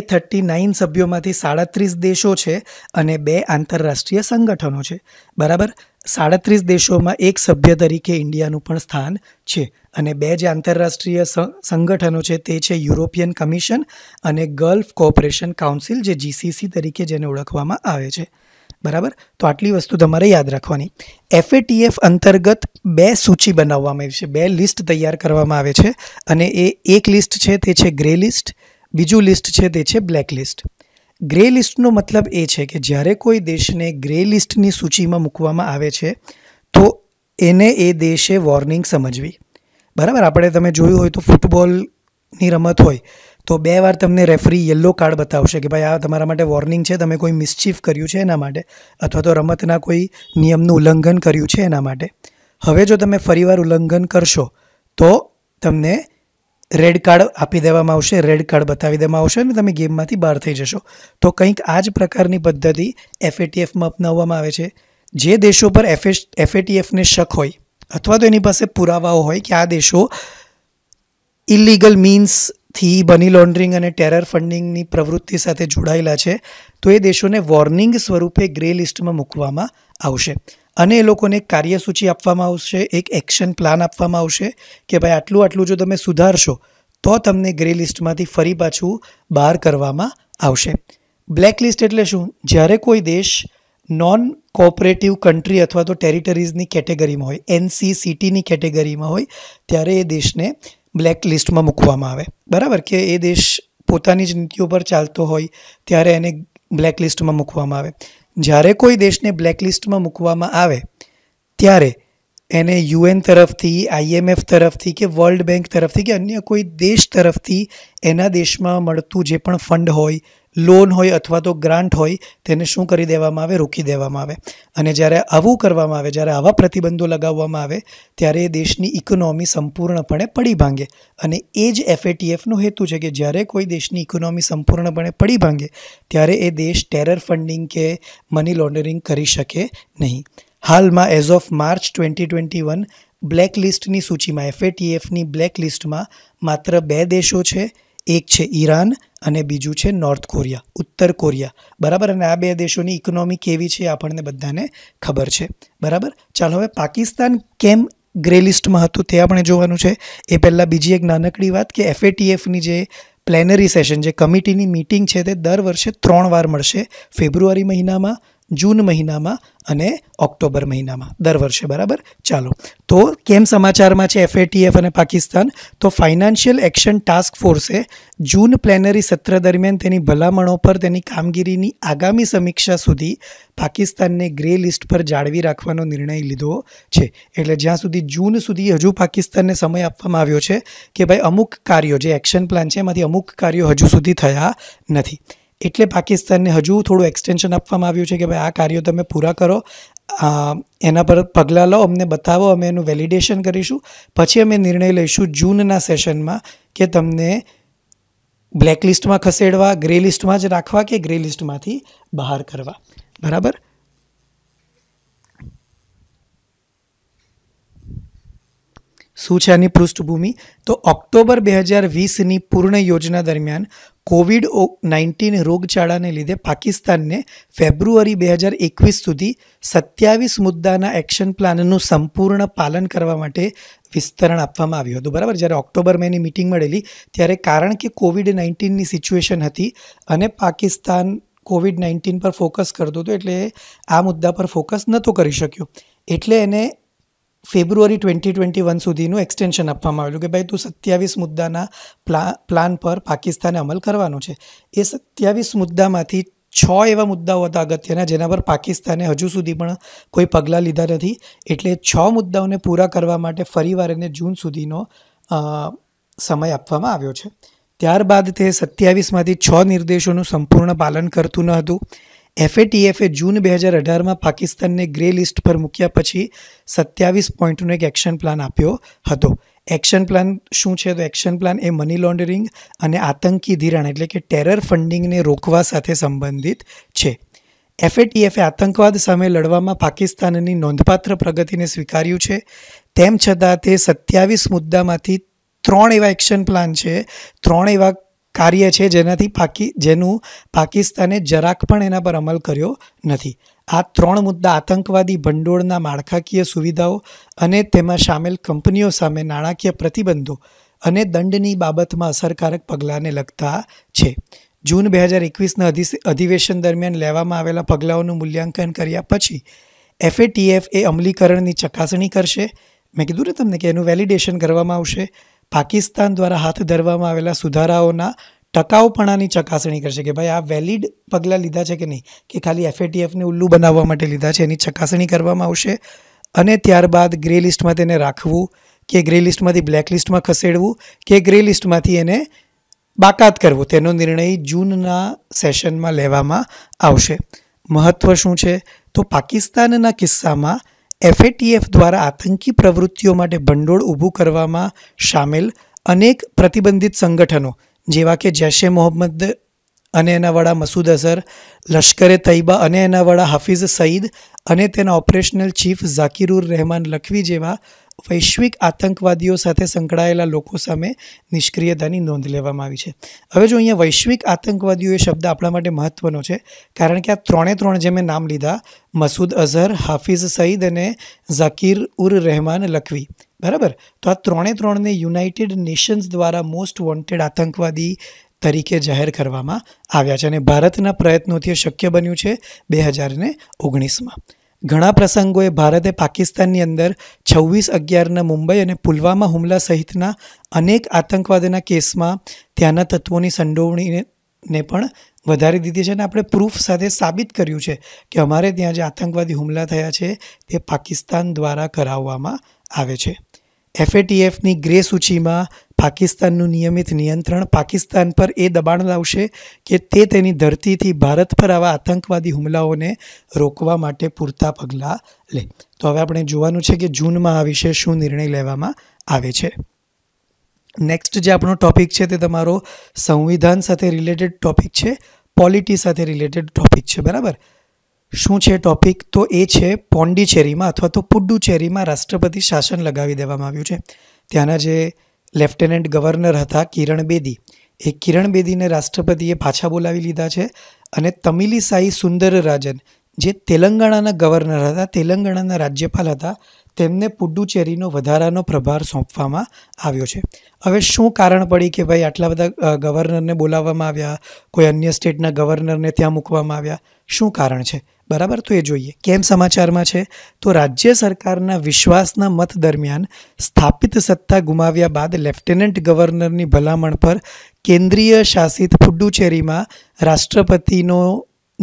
એ થર્ટી નાઇન સભ્યોમાંથી સાડત્રીસ દેશો છે અને બે આંતરરાષ્ટ્રીય સંગઠનો છે બરાબર સાડત્રીસ દેશોમાં એક સભ્ય તરીકે ઇન્ડિયાનું પણ સ્થાન છે અને બે જે આંતરરાષ્ટ્રીય સંગઠનો છે તે છે યુરોપિયન કમિશન અને ગલ્ફ કોઓપરેશન કાઉન્સિલ જે જીસીસી તરીકે જેને ઓળખવામાં આવે છે બરાબર તો આટલી વસ્તુ તમારે યાદ રાખવાની એફએટીએફ અંતર્ગત બે સૂચિ બનાવવામાં આવી છે બે લિસ્ટ તૈયાર કરવામાં આવે છે અને એ એક લિસ્ટ છે તે છે ગ્રે લિસ્ટ બીજું લિસ્ટ છે તે છે બ્લેક લિસ્ટ ગ્રે લિસ્ટનો મતલબ એ છે કે જ્યારે કોઈ દેશને ગ્રે લિસ્ટની સૂચિમાં મૂકવામાં આવે છે તો એને એ દેશે વોર્નિંગ સમજવી બરાબર આપણે તમે જોયું હોય તો ફૂટબોલની રમત હોય તો બે વાર તમને રેફરી યલો કાર્ડ બતાવશે કે ભાઈ આ તમારા માટે વોર્નિંગ છે તમે કોઈ મિસચીફ કર્યું છે એના માટે અથવા તો રમતના કોઈ નિયમનું ઉલ્લંઘન કર્યું છે એના માટે હવે જો તમે ફરીવાર ઉલ્લંઘન કરશો તો તમને રેડ કાર્ડ આપી દેવામાં આવશે રેડ કાર્ડ બતાવી દેવામાં આવશે અને તમે ગેમમાંથી બહાર થઈ જશો તો કંઈક આ જ પ્રકારની પદ્ધતિ એફએટીએફમાં અપનાવવામાં આવે છે જે દેશો પર એફએ એફએટીએફને શક હોય અથવા તો એની પાસે પુરાવાઓ હોય કે આ દેશો ઇલીગલ મીન્સથી બની લોન્ડરિંગ અને ટેરર ફંડિંગની પ્રવૃત્તિ સાથે જોડાયેલા છે તો એ દેશોને વોર્નિંગ સ્વરૂપે ગ્રે લિસ્ટમાં મૂકવામાં આવશે અને લોકોને કાર્ય સૂચિ આપવામાં આવશે એક એક્શન પ્લાન આપવામાં આવશે કે ભાઈ આટલું આટલું જો તમે સુધારશો તો તમને ગ્રે લિસ્ટમાંથી ફરી પાછું બહાર કરવામાં આવશે બ્લેક લિસ્ટ એટલે શું જ્યારે કોઈ દેશ નોન કોઓપરેટિવ કન્ટ્રી અથવા તો ટેરિટરીઝ ની કેટેગરીમાં હોય एनसीસીટી ની કેટેગરીમાં હોય ત્યારે એ દેશને બ્લેક લિસ્ટમાં મૂકવામાં આવે બરાબર કે એ દેશ પોતાની નીતિઓ પર ચાલતો હોય ત્યારે એને બ્લેક લિસ્ટમાં મૂકવામાં આવે જ્યારે કોઈ દેશને બ્લેકલિસ્ટમાં મૂકવામાં આવે ત્યારે એને યુએન તરફથી આઈએમએફ તરફથી કે વર્લ્ડ બેંક તરફથી કે અન્ય કોઈ દેશ તરફથી એના દેશમાં મળતું જે પણ ફંડ હોય લોન હોય અથવા તો ગ્રાન્ટ હોય તેને શું કરી દેવામાં આવે રોકી દેવામાં આવે અને જ્યારે આવું કરવામાં આવે જ્યારે આવા પ્રતિબંધો લગાવવામાં આવે ત્યારે એ દેશની ઇકોનોમી સંપૂર્ણપણે પડી ભાંગે અને એ જ એફએટીએફનો હેતુ છે કે જ્યારે કોઈ દેશની ઇકોનોમી સંપૂર્ણપણે પડી ભાંગે ત્યારે એ દેશ ટેરર ફંડિંગ કે મની લોન્ડરિંગ કરી શકે નહીં હાલમાં as of March twenty twenty one બ્લેકલિસ્ટની સૂચિમાં એફએટીએફની બ્લેકલિસ્ટમાં માત્ર બે દેશો છે એક છે ઈરાન અને બીજું છે નોર્થ કોરિયા ઉત્તર કોરિયા બરાબર અને આ બે દેશોની ઇકોનોમી કેવી છે આપણને બધાને ખબર છે બરાબર ચાલો હવે પાકિસ્તાન કેમ ગ્રે લિસ્ટમાં હતું તે આપણે જોવાનું છે એ પહેલાં બીજી એક નાનકડી વાત કે એફએટીએફની જે પ્લેનરી સેશન જે કમિટીની મિટિંગ છે તે દર વર્ષે ત્રણ વાર મળશે ફેબ્રુઆરી મહિનામાં જૂન મહિનામાં અને ઓક્ટોબર મહિનામાં દર વર્ષે બરાબર ચાલો તો કેમ સમાચારમાં છે એફએટીએફ અને પાકિસ્તાન તો ફાઇનાન્શિયલ એક્શન ટાસ્ક ફોર્સે જૂન પ્લેનરી સત્ર દરમિયાન તેની ભલામણો પર તેની કામગીરીની આગામી સમીક્ષા સુધી પાકિસ્તાનને ગ્રે લિસ્ટ પર જાળવી રાખવાનો નિર્ણય લીધો છે એટલે જ્યાં સુધી જૂન સુધી હજુ પાકિસ્તાનને સમય આપવામાં આવ્યો છે કે ભાઈ અમુક કાર્યો જે એક્શન પ્લાન છે એમાંથી અમુક કાર્યો હજુ સુધી થયા નથી એટલે પાકિસ્તાનને હજુ થોડું એક્સટેન્શન આપવામાં આવ્યું છે કે ભાઈ આ કાર્યો તમે પૂરા કરો એના પર પગલાં લો અમને બતાવો અમે એનું વેલિડેશન કરીશું પછી અમે નિર્ણય લઈશું જૂનના સેશનમાં કે તમને બ્લેકલિસ્ટમાં ખસેડવા ગ્રે લિસ્ટમાં જ રાખવા કે ગ્રે લિસ્ટમાંથી બહાર કરવા બરાબર શું છે આની પૃષ્ઠભૂમિ તો ઓક્ટોબર બે હજાર વીસની પૂર્ણ યોજના દરમિયાન કોવિડ ઓ નાઇન્ટીન રોગચાળાને લીધે પાકિસ્તાનને ફેબ્રુઆરી બે હજાર એકવીસ સુધી સત્યાવીસ મુદ્દાના એક્શન પ્લાનનું સંપૂર્ણ પાલન કરવા માટે વિસ્તરણ આપવામાં આવ્યું હતું બરાબર જ્યારે ઓક્ટોબર મેની મિટિંગ મળેલી ત્યારે કારણ કે કોવિડ નાઇન્ટીનની સિચ્યુએશન હતી અને પાકિસ્તાન કોવિડ નાઇન્ટીન પર ફોકસ કરતું હતું એટલે આ મુદ્દા પર ફોકસ નહોતો કરી શક્યો એટલે એને ફેબ્રુઆરી ટ્વેન્ટી ટ્વેન્ટી વન સુધીનું એક્સટેન્શન આપવામાં આવેલું કે ભાઈ તું સત્યાવીસ મુદ્દાના પ્લા પ્લાન પર પાકિસ્તાને અમલ કરવાનો છે એ સત્યાવીસ મુદ્દામાંથી છ એવા મુદ્દાઓ હતા અગત્યના જેના પર પાકિસ્તાને હજુ સુધી પણ કોઈ પગલાં લીધા નથી એટલે છ મુદ્દાઓને પૂરા કરવા માટે ફરીવાર એને જૂન સુધીનો સમય આપવામાં આવ્યો છે ત્યારબાદ તે સત્યાવીસમાંથી છ નિર્દેશોનું સંપૂર્ણ પાલન કરતું ન હતું એફએટીએફે જૂન બે હજાર અઢારમાં પાકિસ્તાનને ગ્રે લિસ્ટ પર મૂક્યા પછી સત્યાવીસ પોઈન્ટનો એક એક્શન પ્લાન આપ્યો હતો એક્શન પ્લાન શું છે તો એક્શન પ્લાન એ મની લોન્ડરિંગ અને આતંકી ધિરાણ એટલે કે ટેરર ફંડિંગને રોકવા સાથે સંબંધિત છે એફએટીએફે આતંકવાદ સામે લડવામાં પાકિસ્તાનની નોંધપાત્ર પ્રગતિને સ્વીકાર્યું છે તેમ છતાં તે સત્યાવીસ મુદ્દામાંથી ત્રણ એવા એક્શન પ્લાન છે ત્રણ એવા કાર્ય છે જેનાથી પાકી જેનું પાકિસ્તાને જરાક પણ એના પર અમલ કર્યો નથી આ ત્રણ મુદ્દા આતંકવાદી ભંડોળના માળખાકીય સુવિધાઓ અને તેમાં સામેલ કંપનીઓ સામે નાણાકીય પ્રતિબંધો અને દંડની બાબતમાં અસરકારક પગલાંને લગતા છે જૂન બે હજાર એકવીસના અધિવેશન દરમિયાન લેવામાં આવેલા પગલાંઓનું મૂલ્યાંકન કર્યા પછી એફએટીએફ એ અમલીકરણની ચકાસણી કરશે મેં કીધું ને તમને કે એનું વેલિડેશન કરવામાં આવશે પાકિસ્તાન દ્વારા હાથ ધરવામાં આવેલા સુધારાઓના ટકાઉપણાની ચકાસણી કરશે કે ભાઈ આ વેલિડ પગલાં લીધા છે કે નહીં કે ખાલી એફએટીએફને ઉલ્લુ બનાવવા માટે લીધા છે એની ચકાસણી કરવામાં આવશે અને ત્યારબાદ ગ્રે લિસ્ટમાં તેને રાખવું કે ગ્રે લિસ્ટમાંથી બ્લેક લિસ્ટમાં ખસેડવું કે ગ્રે લિસ્ટમાંથી એને બાકાત કરવો તેનો નિર્ણય જૂનના સેશનમાં લેવામાં આવશે મહત્ત્વ શું છે તો પાકિસ્તાનના કિસ્સામાં એફએટીએફ દ્વારા આતંકી પ્રવૃત્તિઓ માટે ભંડોળ ઊભું કરવામાં સામેલ અનેક પ્રતિબંધિત સંગઠનો જેવા કે જૈશે મોહમ્મદ અને એના વડા મસૂદ અઝર લશ્કરે તૈબા અને એના વડા હાફિઝ સઈદ અને તેના ઓપરેશનલ ચીફ ઝાકિરુર રહેમાન લખવી જેવા વૈશ્વિક આતંકવાદીઓ સાથે સંકળાયેલા લોકો સામે નિષ્ક્રિયતાની નોંધ લેવામાં આવી છે હવે જો અહીંયા વૈશ્વિક આતંકવાદીઓ એ શબ્દ આપણા માટે મહત્વનો છે કારણ કે આ ત્રણે ત્રણ જે મેં નામ લીધા મસૂદ અઝહર હાફિઝ સઈદ અને ઝાકીર ઉર રહેમાન લખવી બરાબર તો આ ત્રણે ત્રણને યુનાઇટેડ નેશન્સ દ્વારા મોસ્ટ વોન્ટેડ આતંકવાદી તરીકે જાહેર કરવામાં આવ્યા છે અને ભારતના પ્રયત્નોથી શક્ય બન્યું છે બે હજાર ઓગણીસમાં ઘણા પ્રસંગોએ ભારતે પાકિસ્તાનની અંદર છવ્વીસ અગિયારના મુંબઈ અને પુલવામા હુમલા સહિતના અનેક આતંકવાદના કેસમાં ત્યાંના તત્વોની સંડોવણીને પણ વધારી દીધી છે અને આપણે પ્રૂફ સાથે સાબિત કર્યું છે કે અમારે ત્યાં જે આતંકવાદી હુમલા થયા છે તે પાકિસ્તાન દ્વારા કરાવવામાં આવે છે એફએટીએફની ગ્રે સૂચિમાં પાકિસ્તાનનું નિયમિત નિયંત્રણ પાકિસ્તાન પર એ દબાણ લાવશે કે તે તેની ધરતીથી ભારત પર આવા આતંકવાદી હુમલાઓને રોકવા માટે પૂરતા પગલાં લે તો હવે આપણે જોવાનું છે કે જૂનમાં આ વિશે શું નિર્ણય લેવામાં આવે છે નેક્સ્ટ જે આપણો ટોપિક છે તે તમારો સંવિધાન સાથે રિલેટેડ ટોપિક છે પોલિટી સાથે રિલેટેડ ટોપિક છે બરાબર શું છે ટોપિક તો એ છે પોન્ડિચેરીમાં અથવા તો પુડ્ડુચેરીમાં રાષ્ટ્રપતિ શાસન લગાવી દેવામાં આવ્યું છે ત્યાંના જે લેફ્ટનન્ટ ગવર્નર હતા કિરણ બેદી એ કિરણ બેદીને રાષ્ટ્રપતિએ પાછા બોલાવી લીધા છે અને તમિલીસાઈ રાજન જે તેલંગાણાના ગવર્નર હતા તેલંગાણાના રાજ્યપાલ હતા તેમને પુડુચેરીનો વધારાનો પ્રભાર સોંપવામાં આવ્યો છે હવે શું કારણ પડી કે ભાઈ આટલા બધા ગવર્નરને બોલાવવામાં આવ્યા કોઈ અન્ય સ્ટેટના ગવર્નરને ત્યાં મૂકવામાં આવ્યા શું કારણ છે બરાબર તો એ જોઈએ કેમ સમાચારમાં છે તો રાજ્ય સરકારના વિશ્વાસના મત દરમિયાન સ્થાપિત સત્તા ગુમાવ્યા બાદ લેફ્ટનન્ટ ગવર્નરની ભલામણ પર કેન્દ્રીય શાસિત પુડુચેરીમાં રાષ્ટ્રપતિનો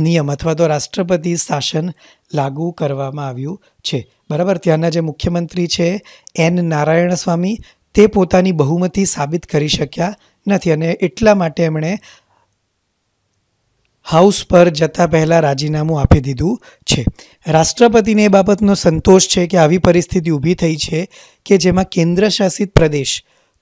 નિયમ અથવા તો રાષ્ટ્રપતિ શાસન લાગુ કરવામાં આવ્યું છે બરાબર ત્યાંના જે મુખ્યમંત્રી છે એન નારાયણ સ્વામી તે પોતાની બહુમતી સાબિત કરી શક્યા નથી અને એટલા માટે એમણે હાઉસ પર જતા પહેલાં રાજીનામું આપી દીધું છે રાષ્ટ્રપતિને એ બાબતનો સંતોષ છે કે આવી પરિસ્થિતિ ઊભી થઈ છે કે જેમાં કેન્દ્રશાસિત પ્રદેશ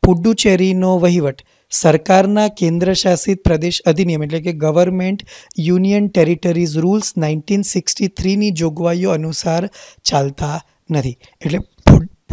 પુડુચેરીનો વહીવટ સરકારના કેન્દ્રશાસિત પ્રદેશ અધિનિયમ એટલે કે government union territories rules nineteen sixty થ્રીની જોગવાઈઓ અનુસાર ચાલતા નથી એટલે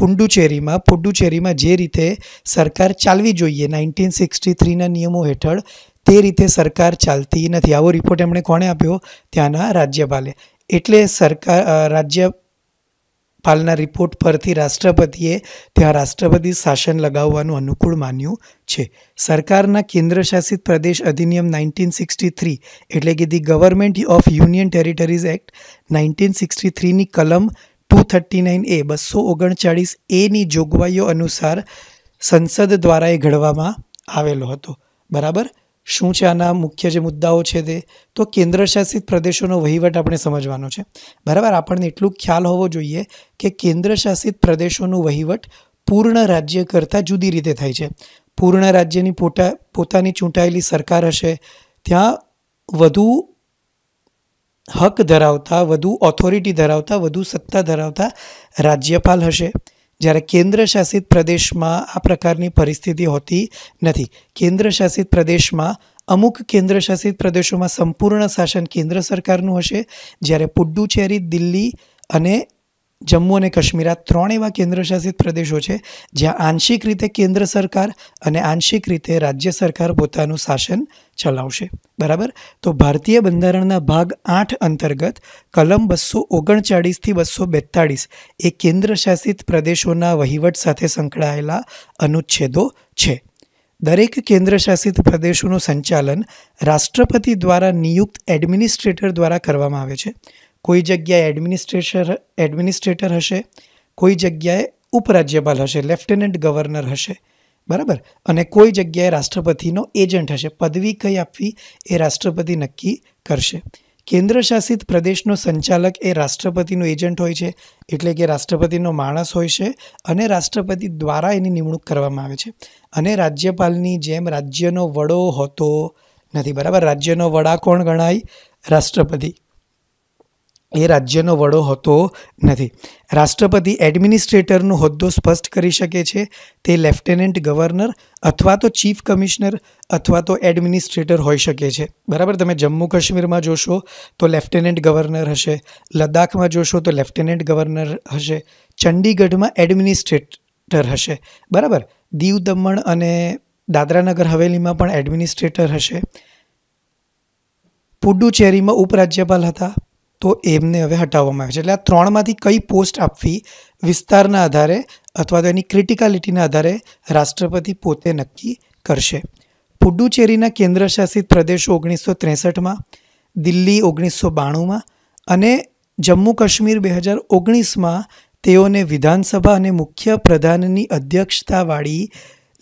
પુડુચેરીમાં પુડુચેરીમાં જે રીતે સરકાર ચાલવી જોઈએ નાઇન્ટીન સિક્સટી થ્રીના નિયમો હેઠળ તે રીતે સરકાર ચાલતી નથી આવો રિપોર્ટ એમણે કોણે આપ્યો ત્યાંના રાજ્યપાલે એટલે સરકાર રાજ્યપાલના રિપોર્ટ પરથી રાષ્ટ્રપતિએ ત્યાં રાષ્ટ્રપતિ શાસન લગાવવાનું અનુકૂળ માન્યું છે સરકારના કેન્દ્રશાસિત પ્રદેશ અધિનિયમ નાઇન્ટીન સિક્સટી થ્રી એટલે કે the government of union territories act nineteen sixty થ્રીની કલમ ટુ થર્ટી નાઇન એ બસો ઓગણચાળીસ એની જોગવાઈઓ અનુસાર સંસદ દ્વારા એ ઘડવામાં આવેલો હતો બરાબર શું છે આના મુખ્ય જે મુદ્દાઓ છે તે તો કેન્દ્રશાસિત પ્રદેશોનો વહીવટ આપણે સમજવાનો છે બરાબર આપણને એટલું ખ્યાલ હોવો જોઈએ કે કેન્દ્રશાસિત પ્રદેશોનો વહીવટ પૂર્ણ રાજ્ય કરતાં જુદી રીતે થાય છે પૂર્ણ રાજ્યની પોતા પોતાની ચૂંટાયેલી સરકાર હશે ત્યાં વધુ હક ધરાવતા વધુ ઓથોરિટી ધરાવતા વધુ સત્તા ધરાવતા રાજ્યપાલ હશે જ્યારે કેન્દ્ર શાસિત પ્રદેશમાં આ પ્રકારની પરિસ્થિતિ હોતી નથી કેન્દ્ર શાસિત પ્રદેશમાં અમુક કેન્દ્ર શાસિત પ્રદેશોમાં સંપૂર્ણ શાસન કેન્દ્ર સરકારનું હશે જ્યારે પુડ્ડુચેરી દિલ્હી અને જમ્મુ અને કાશ્મીર આ ત્રણ એવા કેન્દ્રશાસિત પ્રદેશો છે જ્યાં આંશિક રીતે કેન્દ્ર સરકાર અને આંશિક રીતે રાજ્ય સરકાર પોતાનું શાસન ચલાવશે બરાબર તો ભારતીય બંધારણના ભાગ આઠ અંતર્ગત કલમ બસો ઓગણચાળીસથી બસો બેતાળીસ એ કેન્દ્રશાસિત પ્રદેશોના વહીવટ સાથે સંકળાયેલા અનુચ્છેદો છે દરેક કેન્દ્રશાસિત પ્રદેશોનું સંચાલન રાષ્ટ્રપતિ દ્વારા નિયુક્ત એડમિનિસ્ટ્રેટર દ્વારા કરવામાં આવે છે કોઈ જગ્યાએ એડમિનિસ્ટ્રેટર એડમિનિસ્ટ્રેટર હશે કોઈ જગ્યાએ ઉપરાજ્યપાલ હશે લેફ્ટનન્ટ ગવર્નર હશે બરાબર અને કોઈ જગ્યાએ રાષ્ટ્રપતિનો એજન્ટ હશે પદવી કઈ આપવી એ રાષ્ટ્રપતિ નક્કી કરશે કેન્દ્રશાસિત પ્રદેશનો સંચાલક એ રાષ્ટ્રપતિનો એજન્ટ હોય છે એટલે કે રાષ્ટ્રપતિનો માણસ હોય છે અને રાષ્ટ્રપતિ દ્વારા એની નિમણૂક કરવામાં આવે છે અને રાજ્યપાલની જેમ રાજ્યનો વડો હોતો નથી બરાબર રાજ્યનો વડા કોણ ગણાય રાષ્ટ્રપતિ એ રાજ્યનો વડો હોતો નથી રાષ્ટ્રપતિ એડમિનિસ્ટ્રેટરનો હોદ્દો સ્પષ્ટ કરી શકે છે તે લેફ્ટેનન્ટ ગવર્નર અથવા તો ચીફ કમિશનર અથવા તો એડમિનિસ્ટ્રેટર હોઈ શકે છે બરાબર તમે જમ્મુ કાશ્મીરમાં જોશો તો લેફ્ટેનન્ટ ગવર્નર હશે લદ્દાખમાં જોશો તો લેફ્ટેનન્ટ ગવર્નર હશે ચંડીગઢમાં એડમિનિસ્ટ્રેટર હશે બરાબર દીવ દમણ અને દાદરાનગર હવેલીમાં પણ એડમિનિસ્ટ્રેટર હશે પુડુચેરીમાં ઉપરાજ્યપાલ હતા તો એમને હવે હટાવવામાં આવે છે એટલે આ ત્રણમાંથી કઈ પોસ્ટ આપવી વિસ્તારના આધારે અથવા તો એની ક્રિટિકાલિટીના આધારે રાષ્ટ્રપતિ પોતે નક્કી કરશે પુડુચેરીના કેન્દ્રશાસિત પ્રદેશો ઓગણીસો ત્રેસઠમાં દિલ્હી ઓગણીસો બાણુંમાં અને જમ્મુ કાશ્મીર બે હજાર ઓગણીસમાં તેઓને વિધાનસભા અને મુખ્ય પ્રધાનની અધ્યક્ષતાવાળી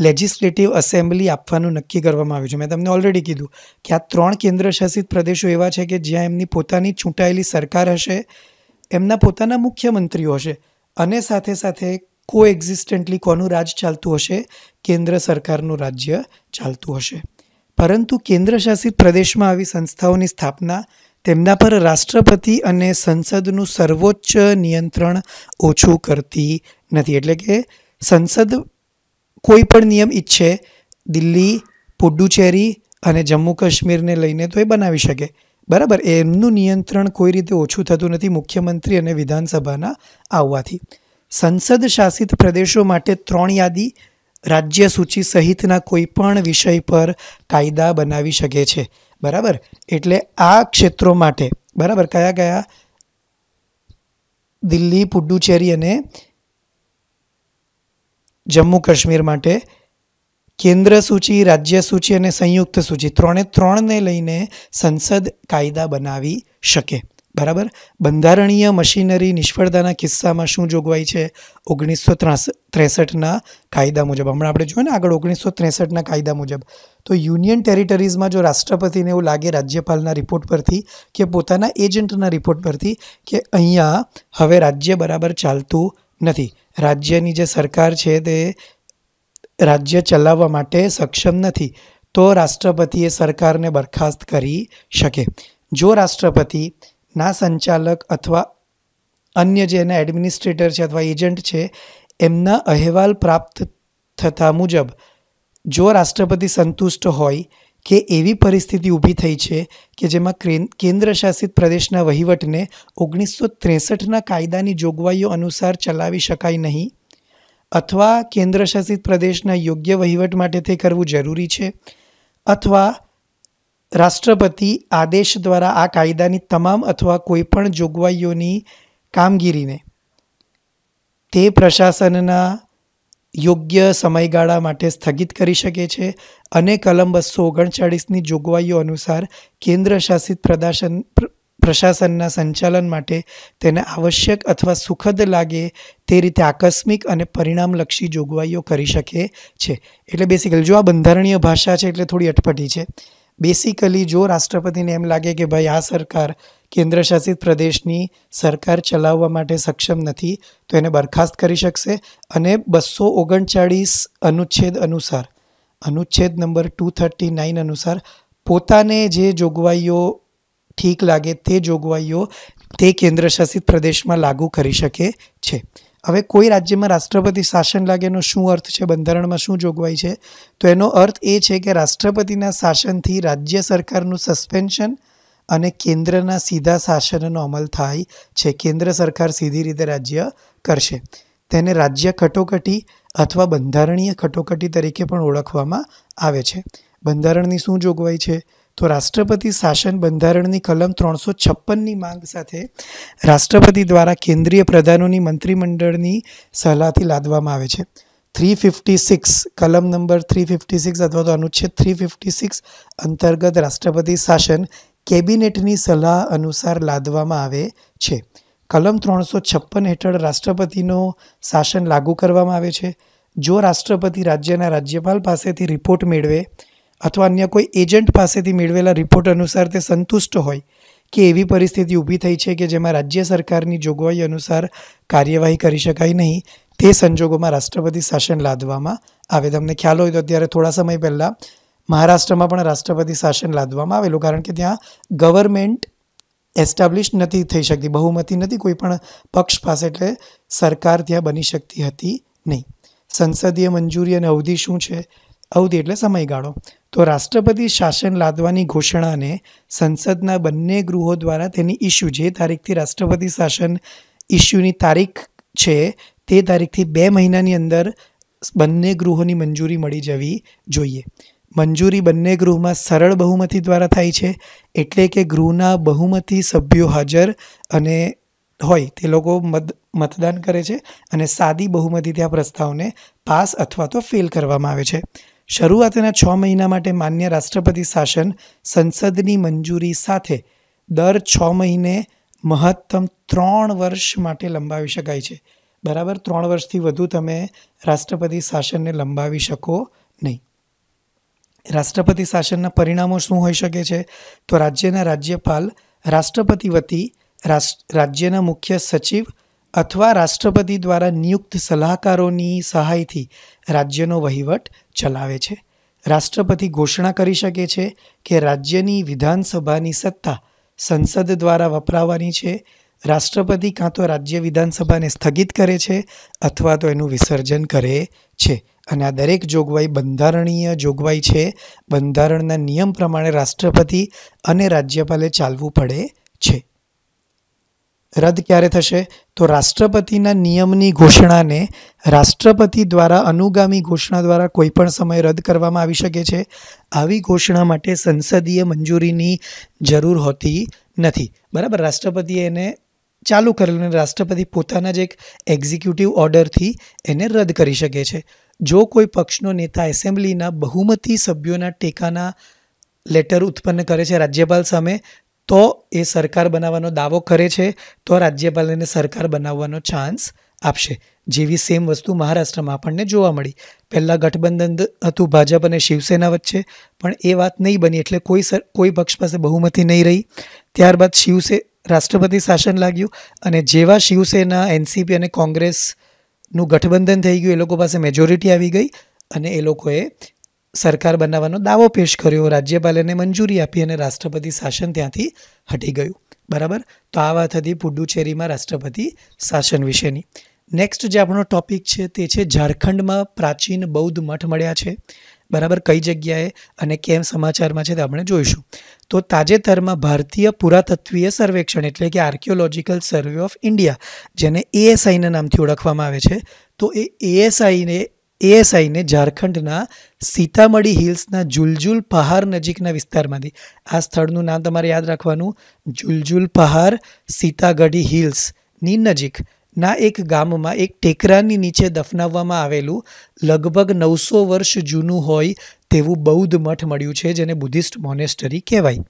લેજિસ્લેટિવ એસેમ્બલી આપવાનું નક્કી કરવામાં આવ્યું છે મેં તમને ઓલરેડી કીધું કે આ ત્રણ કેન્દ્રશાસિત પ્રદેશો એવા છે કે જ્યાં એમની પોતાની ચૂંટાયેલી સરકાર હશે એમના પોતાના મુખ્યમંત્રીઓ હશે અને સાથે સાથે કો એક્ઝિસ્ટન્ટલી કોનું રાજ ચાલતું હશે કેન્દ્ર સરકારનું રાજ્ય ચાલતું હશે પરંતુ કેન્દ્રશાસિત પ્રદેશમાં આવી સંસ્થાઓની સ્થાપના તેમના પર રાષ્ટ્રપતિ અને સંસદનું સર્વોચ્ચ નિયંત્રણ ઓછું કરતી નથી એટલે કે સંસદ કોઈ પણ નિયમ ઈચ્છે દિલ્હી પુડુચેરી અને જમ્મુ કાશ્મીરને લઈને તો એ બનાવી શકે બરાબર એમનું નિયંત્રણ કોઈ રીતે ઓછું થતું નથી મુખ્યમંત્રી અને વિધાનસભાના આવવાથી સંસદ શાસિત પ્રદેશો માટે ત્રણ યાદી રાજ્ય સૂચિ સહિતના કોઈપણ વિષય પર કાયદા બનાવી શકે છે બરાબર એટલે આ ક્ષેત્રો માટે બરાબર કયા કયા દિલ્હી પુડુચેરી અને જમ્મુ કાશ્મીર માટે કેન્દ્ર સૂચિ રાજ્ય સૂચિ અને સંયુક્ત સૂચિ ત્રણે ત્રણને લઈને સંસદ કાયદા બનાવી શકે બરાબર બંધારણીય મશીનરી નિષ્ફળતાના કિસ્સામાં શું જોગવાઈ છે ઓગણીસો ત્રેસઠના કાયદા મુજબ હમણાં આપણે જોઈએ ને આગળ ઓગણીસો ત્રેસઠના કાયદા મુજબ તો યુનિયન ટેરિટરીઝમાં જો રાષ્ટ્રપતિને એવું લાગે રાજ્યપાલના રિપોર્ટ પરથી કે પોતાના એજન્ટના રિપોર્ટ પરથી કે અહીંયા હવે રાજ્ય બરાબર ચાલતું નથી રાજ્યની જે સરકાર છે તે રાજ્ય ચલાવવા માટે સક્ષમ નથી તો રાષ્ટ્રપતિ એ સરકારને બરખાસ્ત કરી શકે જો રાષ્ટ્રપતિ ના સંચાલક અથવા અન્ય જે એના એડમિનિસ્ટ્રેટર છે અથવા એજન્ટ છે એમના અહેવાલ પ્રાપ્ત થતા મુજબ જો રાષ્ટ્રપતિ સંતુષ્ટ હોય કે એવી પરિસ્થિતિ ઊભી થઈ છે કે જેમાં કેન્દ્ર શાસિત પ્રદેશના વહીવટને ઓગણીસો ત્રેસઠના કાયદાની જોગવાઈઓ અનુસાર ચલાવી શકાય નહીં અથવા કેન્દ્ર શાસિત પ્રદેશના યોગ્ય વહીવટ માટે તે કરવું જરૂરી છે અથવા રાષ્ટ્રપતિ આદેશ દ્વારા આ કાયદાની તમામ અથવા કોઈપણ જોગવાઈઓની કામગીરીને તે પ્રશાસનના યોગ્ય સમયગાળા માટે સ્થગિત કરી શકે છે અને કલમ બસો ઓગણચાળીસની જોગવાઈઓ અનુસાર કેન્દ્ર શાસિત પ્રદાશન પ્રશાસનના સંચાલન માટે તેને આવશ્યક અથવા સુખદ લાગે તે રીતે આકસ્મિક અને પરિણામલક્ષી જોગવાઈઓ કરી શકે છે એટલે બેસિકલી જો આ બંધારણીય ભાષા છે એટલે થોડી અટપટી છે બેસિકલી જો રાષ્ટ્રપતિને એમ લાગે કે ભાઈ આ સરકાર કેન્દ્રશાસિત પ્રદેશની સરકાર ચલાવવા માટે સક્ષમ નથી તો એને બરખાસ્ત કરી શકશે અને બસો ઓગણચાળીસ અનુચ્છેદ અનુસાર અનુચ્છેદ નંબર ટુ થર્ટી નાઇન અનુસાર પોતાને જે જોગવાઈઓ ઠીક લાગે તે જોગવાઈઓ તે કેન્દ્રશાસિત પ્રદેશમાં લાગુ કરી શકે છે હવે કોઈ રાજ્યમાં રાષ્ટ્રપતિ શાસન લાગેનો શું અર્થ છે બંધારણમાં શું જોગવાઈ છે તો એનો અર્થ એ છે કે રાષ્ટ્રપતિના શાસનથી રાજ્ય સરકારનું સસ્પેન્શન અને કેન્દ્રના સીધા શાસનનો અમલ થાય છે કેન્દ્ર સરકાર સીધી રીતે રાજ્ય કરશે તેને રાજ્ય કટોકટી અથવા બંધારણીય કટોકટી તરીકે પણ ઓળખવામાં આવે છે બંધારણની શું જોગવાઈ છે તો રાષ્ટ્રપતિ શાસન બંધારણની કલમ ત્રણસો છપ્પનની માંગ સાથે રાષ્ટ્રપતિ દ્વારા કેન્દ્રીય પ્રધાનોની મંત્રીમંડળની સલાહથી લાદવામાં આવે છે થ્રી ફિફ્ટી સિક્સ કલમ નંબર થ્રી ફિફ્ટી સિક્સ અથવા તો અનુચ્છેદ થ્રી ફિફ્ટી સિક્સ અંતર્ગત રાષ્ટ્રપતિ શાસન કેબિનેટની સલાહ અનુસાર લાદવામાં આવે છે કલમ ત્રણસો છપ્પન હેઠળ રાષ્ટ્રપતિનો શાસન લાગુ કરવામાં આવે છે જો રાષ્ટ્રપતિ રાજ્યના રાજ્યપાલ પાસેથી રિપોર્ટ મેળવે અથવા અન્ય કોઈ એજન્ટ પાસેથી મેળવેલા રિપોર્ટ અનુસાર તે સંતુષ્ટ હોય કે એવી પરિસ્થિતિ ઊભી થઈ છે કે જેમાં રાજ્ય સરકારની જોગવાઈ અનુસાર કાર્યવાહી કરી શકાય નહીં તે સંજોગોમાં રાષ્ટ્રપતિ શાસન લાદવામાં આવે તમને ખ્યાલ હોય તો અત્યારે થોડા સમય પહેલાં મહારાષ્ટ્રમાં પણ રાષ્ટ્રપતિ શાસન લાદવામાં આવેલું કારણ કે ત્યાં ગવર્મેન્ટ એસ્ટાબ્લિશ નથી થઈ શકતી બહુમતી નથી કોઈ પણ પક્ષ પાસે એટલે સરકાર ત્યાં બની શકતી હતી નહીં સંસદીય મંજૂરી અને અવધિ શું છે અવધિ એટલે સમયગાળો તો રાષ્ટ્રપતિ શાસન લાદવાની ઘોષણાને સંસદના બંને ગૃહો દ્વારા તેની ઇસ્યુ જે તારીખથી રાષ્ટ્રપતિ શાસન ઇસ્યુની તારીખ છે તે તારીખથી બે મહિનાની અંદર બંને ગૃહોની મંજૂરી મળી જવી જોઈએ મંજૂરી બંને ગૃહમાં સરળ બહુમતી દ્વારા થાય છે એટલે કે ગૃહના બહુમતી સભ્યો હાજર અને હોય તે લોકો મત મતદાન કરે છે અને સાદી બહુમતીથી આ પ્રસ્તાવને પાસ અથવા તો ફેલ કરવામાં આવે છે શરૂઆતના છ મહિના માટે માન્ય રાષ્ટ્રપતિ શાસન સંસદની મંજૂરી સાથે દર છ મહિને મહત્તમ ત્રણ વર્ષ માટે લંબાવી શકાય છે બરાબર ત્રણ વર્ષથી વધુ તમે રાષ્ટ્રપતિ શાસનને લંબાવી શકો નહીં રાષ્ટ્રપતિ શાસનના પરિણામો શું હોઈ શકે છે તો રાજ્યના રાજ્યપાલ રાષ્ટ્રપતિ વતી રાજ્યના મુખ્ય સચિવ અથવા રાષ્ટ્રપતિ દ્વારા નિયુક્ત સલાહકારોની સહાયથી રાજ્યનો વહીવટ ચલાવે છે રાષ્ટ્રપતિ ઘોષણા કરી શકે છે કે રાજ્યની વિધાનસભાની સત્તા સંસદ દ્વારા વપરાવાની છે રાષ્ટ્રપતિ કાં તો રાજ્ય વિધાનસભાને સ્થગિત કરે છે અથવા તો એનું વિસર્જન કરે છે અને આ દરેક જોગવાઈ બંધારણીય જોગવાઈ છે બંધારણના નિયમ પ્રમાણે રાષ્ટ્રપતિ અને રાજ્યપાલે ચાલવું પડે છે રદ ક્યારે થશે તો રાષ્ટ્રપતિના નિયમની ઘોષણાને રાષ્ટ્રપતિ દ્વારા અનુગામી ઘોષણા દ્વારા કોઈપણ સમય રદ કરવામાં આવી શકે છે આવી ઘોષણા માટે સંસદીય મંજૂરીની જરૂર હોતી નથી બરાબર રાષ્ટ્રપતિએ એને ચાલુ કરેલું અને રાષ્ટ્રપતિ પોતાના જ એક એક્ઝિક્યુટિવ ઓર્ડરથી એને રદ કરી શકે છે જો કોઈ પક્ષનો નેતા એસેમ્બલીના બહુમતી સભ્યોના ટેકાના લેટર ઉત્પન્ન કરે છે રાજ્યપાલ સામે તો એ સરકાર બનાવવાનો દાવો કરે છે તો રાજ્યપાલ એને સરકાર બનાવવાનો ચાન્સ આપશે જેવી સેમ વસ્તુ મહારાષ્ટ્રમાં આપણને જોવા મળી પહેલાં ગઠબંધન હતું ભાજપ અને શિવસેના વચ્ચે પણ એ વાત નહીં બની એટલે કોઈ સર કોઈ પક્ષ પાસે બહુમતી નહીં રહી ત્યારબાદ શિવસે રાષ્ટ્રપતિ શાસન લાગ્યું અને જેવા શિવસેના એનસીપી અને કોંગ્રેસ નું ગઠબંધન થઈ ગયું એ લોકો પાસે મેજોરિટી આવી ગઈ અને એ લોકોએ સરકાર બનાવવાનો દાવો પેશ કર્યો રાજ્યપાલ એને મંજૂરી આપી અને રાષ્ટ્રપતિ શાસન ત્યાંથી હટી ગયું બરાબર તો આ વાત હતી પુડુચેરીમાં રાષ્ટ્રપતિ શાસન વિશેની નેક્સ્ટ જે આપણો ટોપિક છે તે છે ઝારખંડમાં પ્રાચીન બૌદ્ધ મઠ મળ્યા છે બરાબર કઈ જગ્યાએ અને કેમ સમાચારમાં છે તે આપણે જોઈશું તો તાજેતરમાં ભારતીય પુરાતત્વીય સર્વેક્ષણ એટલે કે આર્કિયોલોજીકલ સર્વે ઓફ ઇન્ડિયા જેને એએસઆઈના નામથી ઓળખવામાં આવે છે તો એ એએસઆઈને એએસઆઈને ઝારખંડના સીતામઢી હિલ્સના જુલજુલ પહાર નજીકના વિસ્તારમાંથી આ સ્થળનું નામ તમારે યાદ રાખવાનું જુલજુલ પહાર સીતાગઢી હિલ્સની નજીક ના એક ગામમાં એક ટેકરાની નીચે દફનાવવામાં આવેલું લગભગ નવસો વર્ષ જૂનું હોય તેવું બૌદ્ધ મઠ મળ્યું છે જેને બુદ્ધિસ્ટ મોનેસ્ટરી કહેવાય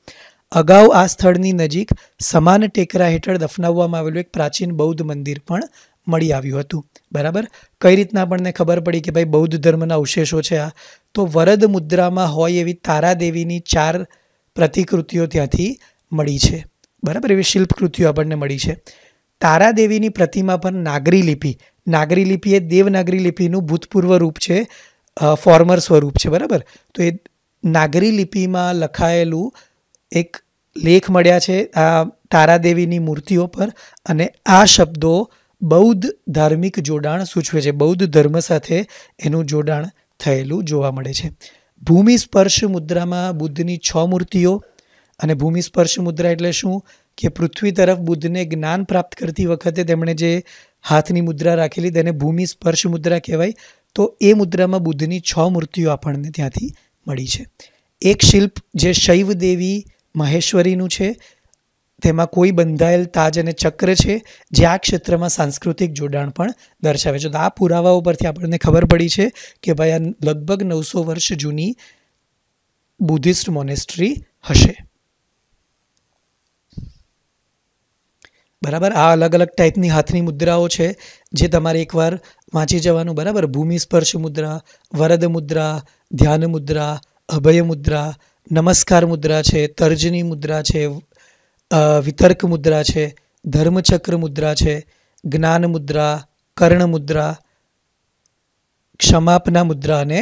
અગાઉ આ સ્થળની નજીક સમાન ટેકરા હેઠળ દફનાવવામાં આવેલું એક પ્રાચીન બૌદ્ધ મંદિર પણ મળી આવ્યું હતું બરાબર કઈ રીતના આપણને ખબર પડી કે ભાઈ બૌદ્ધ ધર્મના અવશેષો છે આ તો વરદ મુદ્રામાં હોય એવી તારાદેવીની ચાર પ્રતિકૃતિઓ ત્યાંથી મળી છે બરાબર એવી શિલ્પકૃતિઓ આપણને મળી છે તારાદેવીની પ્રતિમા પર નાગરી લિપિ નાગરી લિપિ એ દેવનાગરી લિપિનું ભૂતપૂર્વ રૂપ છે ફોર્મર સ્વરૂપ છે બરાબર તો એ નાગરી લિપિમાં લખાયેલું એક લેખ મળ્યા છે આ તારાદેવીની મૂર્તિઓ પર અને આ શબ્દો બૌદ્ધ ધાર્મિક જોડાણ સૂચવે છે બૌદ્ધ ધર્મ સાથે એનું જોડાણ થયેલું જોવા મળે છે ભૂમિ સ્પર્શ મુદ્રામાં બુદ્ધની છ મૂર્તિઓ અને ભૂમિ સ્પર્શ મુદ્રા એટલે શું કે પૃથ્વી તરફ બુદ્ધને જ્ઞાન પ્રાપ્ત કરતી વખતે તેમણે જે હાથની મુદ્રા રાખેલી તેને ભૂમિ સ્પર્શ મુદ્રા કહેવાય તો એ મુદ્રામાં બુદ્ધની છ મૂર્તિઓ આપણને ત્યાંથી મળી છે એક શિલ્પ જે શૈવ દેવી મહેશ્વરીનું છે તેમાં કોઈ બંધાયેલ તાજ અને ચક્ર છે જે આ ક્ષેત્રમાં સાંસ્કૃતિક જોડાણ પણ દર્શાવે છે તો આ પુરાવાઓ પરથી આપણને ખબર પડી છે કે ભાઈ આ લગભગ નવસો વર્ષ જૂની બુદ્ધિસ્ટ મોનેસ્ટ્રી હશે બરાબર આ અલગ અલગ ટાઈપની હાથની મુદ્રાઓ છે જે તમારે એકવાર વાંચી જવાનું બરાબર ભૂમિ સ્પર્શ મુદ્રા વરદ મુદ્રા ધ્યાન મુદ્રા અભય મુદ્રા નમસ્કાર મુદ્રા છે તર્જની મુદ્રા છે વિતર્ક મુદ્રા છે ધર્મચક્ર મુદ્રા છે જ્ઞાન મુદ્રા કર્ણ મુદ્રા ક્ષમાપના મુદ્રા અને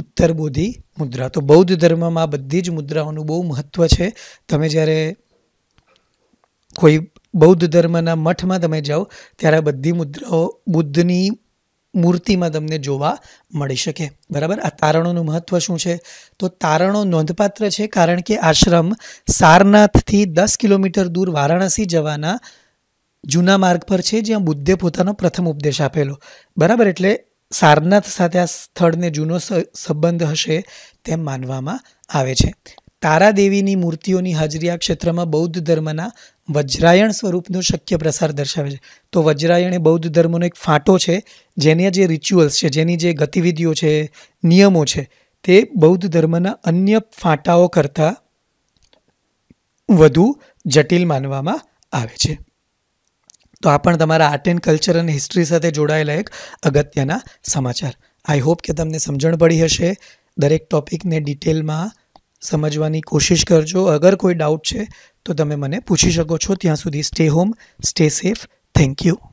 ઉત્તરબોધી મુદ્રા તો બૌદ્ધ ધર્મમાં બધી જ મુદ્રાઓનું બહુ મહત્ત્વ છે તમે જ્યારે કોઈ બૌદ્ધ ધર્મના મઠમાં તમે જાઓ ત્યારે આ બધી મુદ્રાઓ બુદ્ધની મૂર્તિમાં તમને જોવા મળી શકે બરાબર આ તારણોનું મહત્ત્વ શું છે તો તારણો નોંધપાત્ર છે કારણ કે આશ્રમ સારનાથથી દસ કિલોમીટર દૂર વારાણસી જવાના જૂના માર્ગ પર છે જ્યાં બુદ્ધે પોતાનો પ્રથમ ઉપદેશ આપેલો બરાબર એટલે સારનાથ સાથે આ સ્થળને જૂનો સંબંધ હશે તેમ માનવામાં આવે છે તારાદેવીની મૂર્તિઓની હાજરી આ ક્ષેત્રમાં બૌદ્ધ ધર્મના વજ્રાયણ સ્વરૂપનો શક્ય પ્રસાર દર્શાવે છે તો વજ્રાયણ એ બૌદ્ધ ધર્મનો એક ફાંટો છે જેની જે રિચ્યુઅલ્સ છે જેની જે ગતિવિધિઓ છે નિયમો છે તે બૌદ્ધ ધર્મના અન્ય ફાંટાઓ કરતાં વધુ જટિલ માનવામાં આવે છે તો આ પણ તમારા આર્ટ એન્ડ કલ્ચર અને હિસ્ટ્રી સાથે જોડાયેલા એક અગત્યના સમાચાર આઈ હોપ કે તમને સમજણ પડી હશે દરેક ટોપિકને ડિટેલમાં સમજવાની કોશિશ કરજો અગર કોઈ ડાઉટ છે તો તમે મને પૂછી શકો છો ત્યાં સુધી stay home stay safe thank you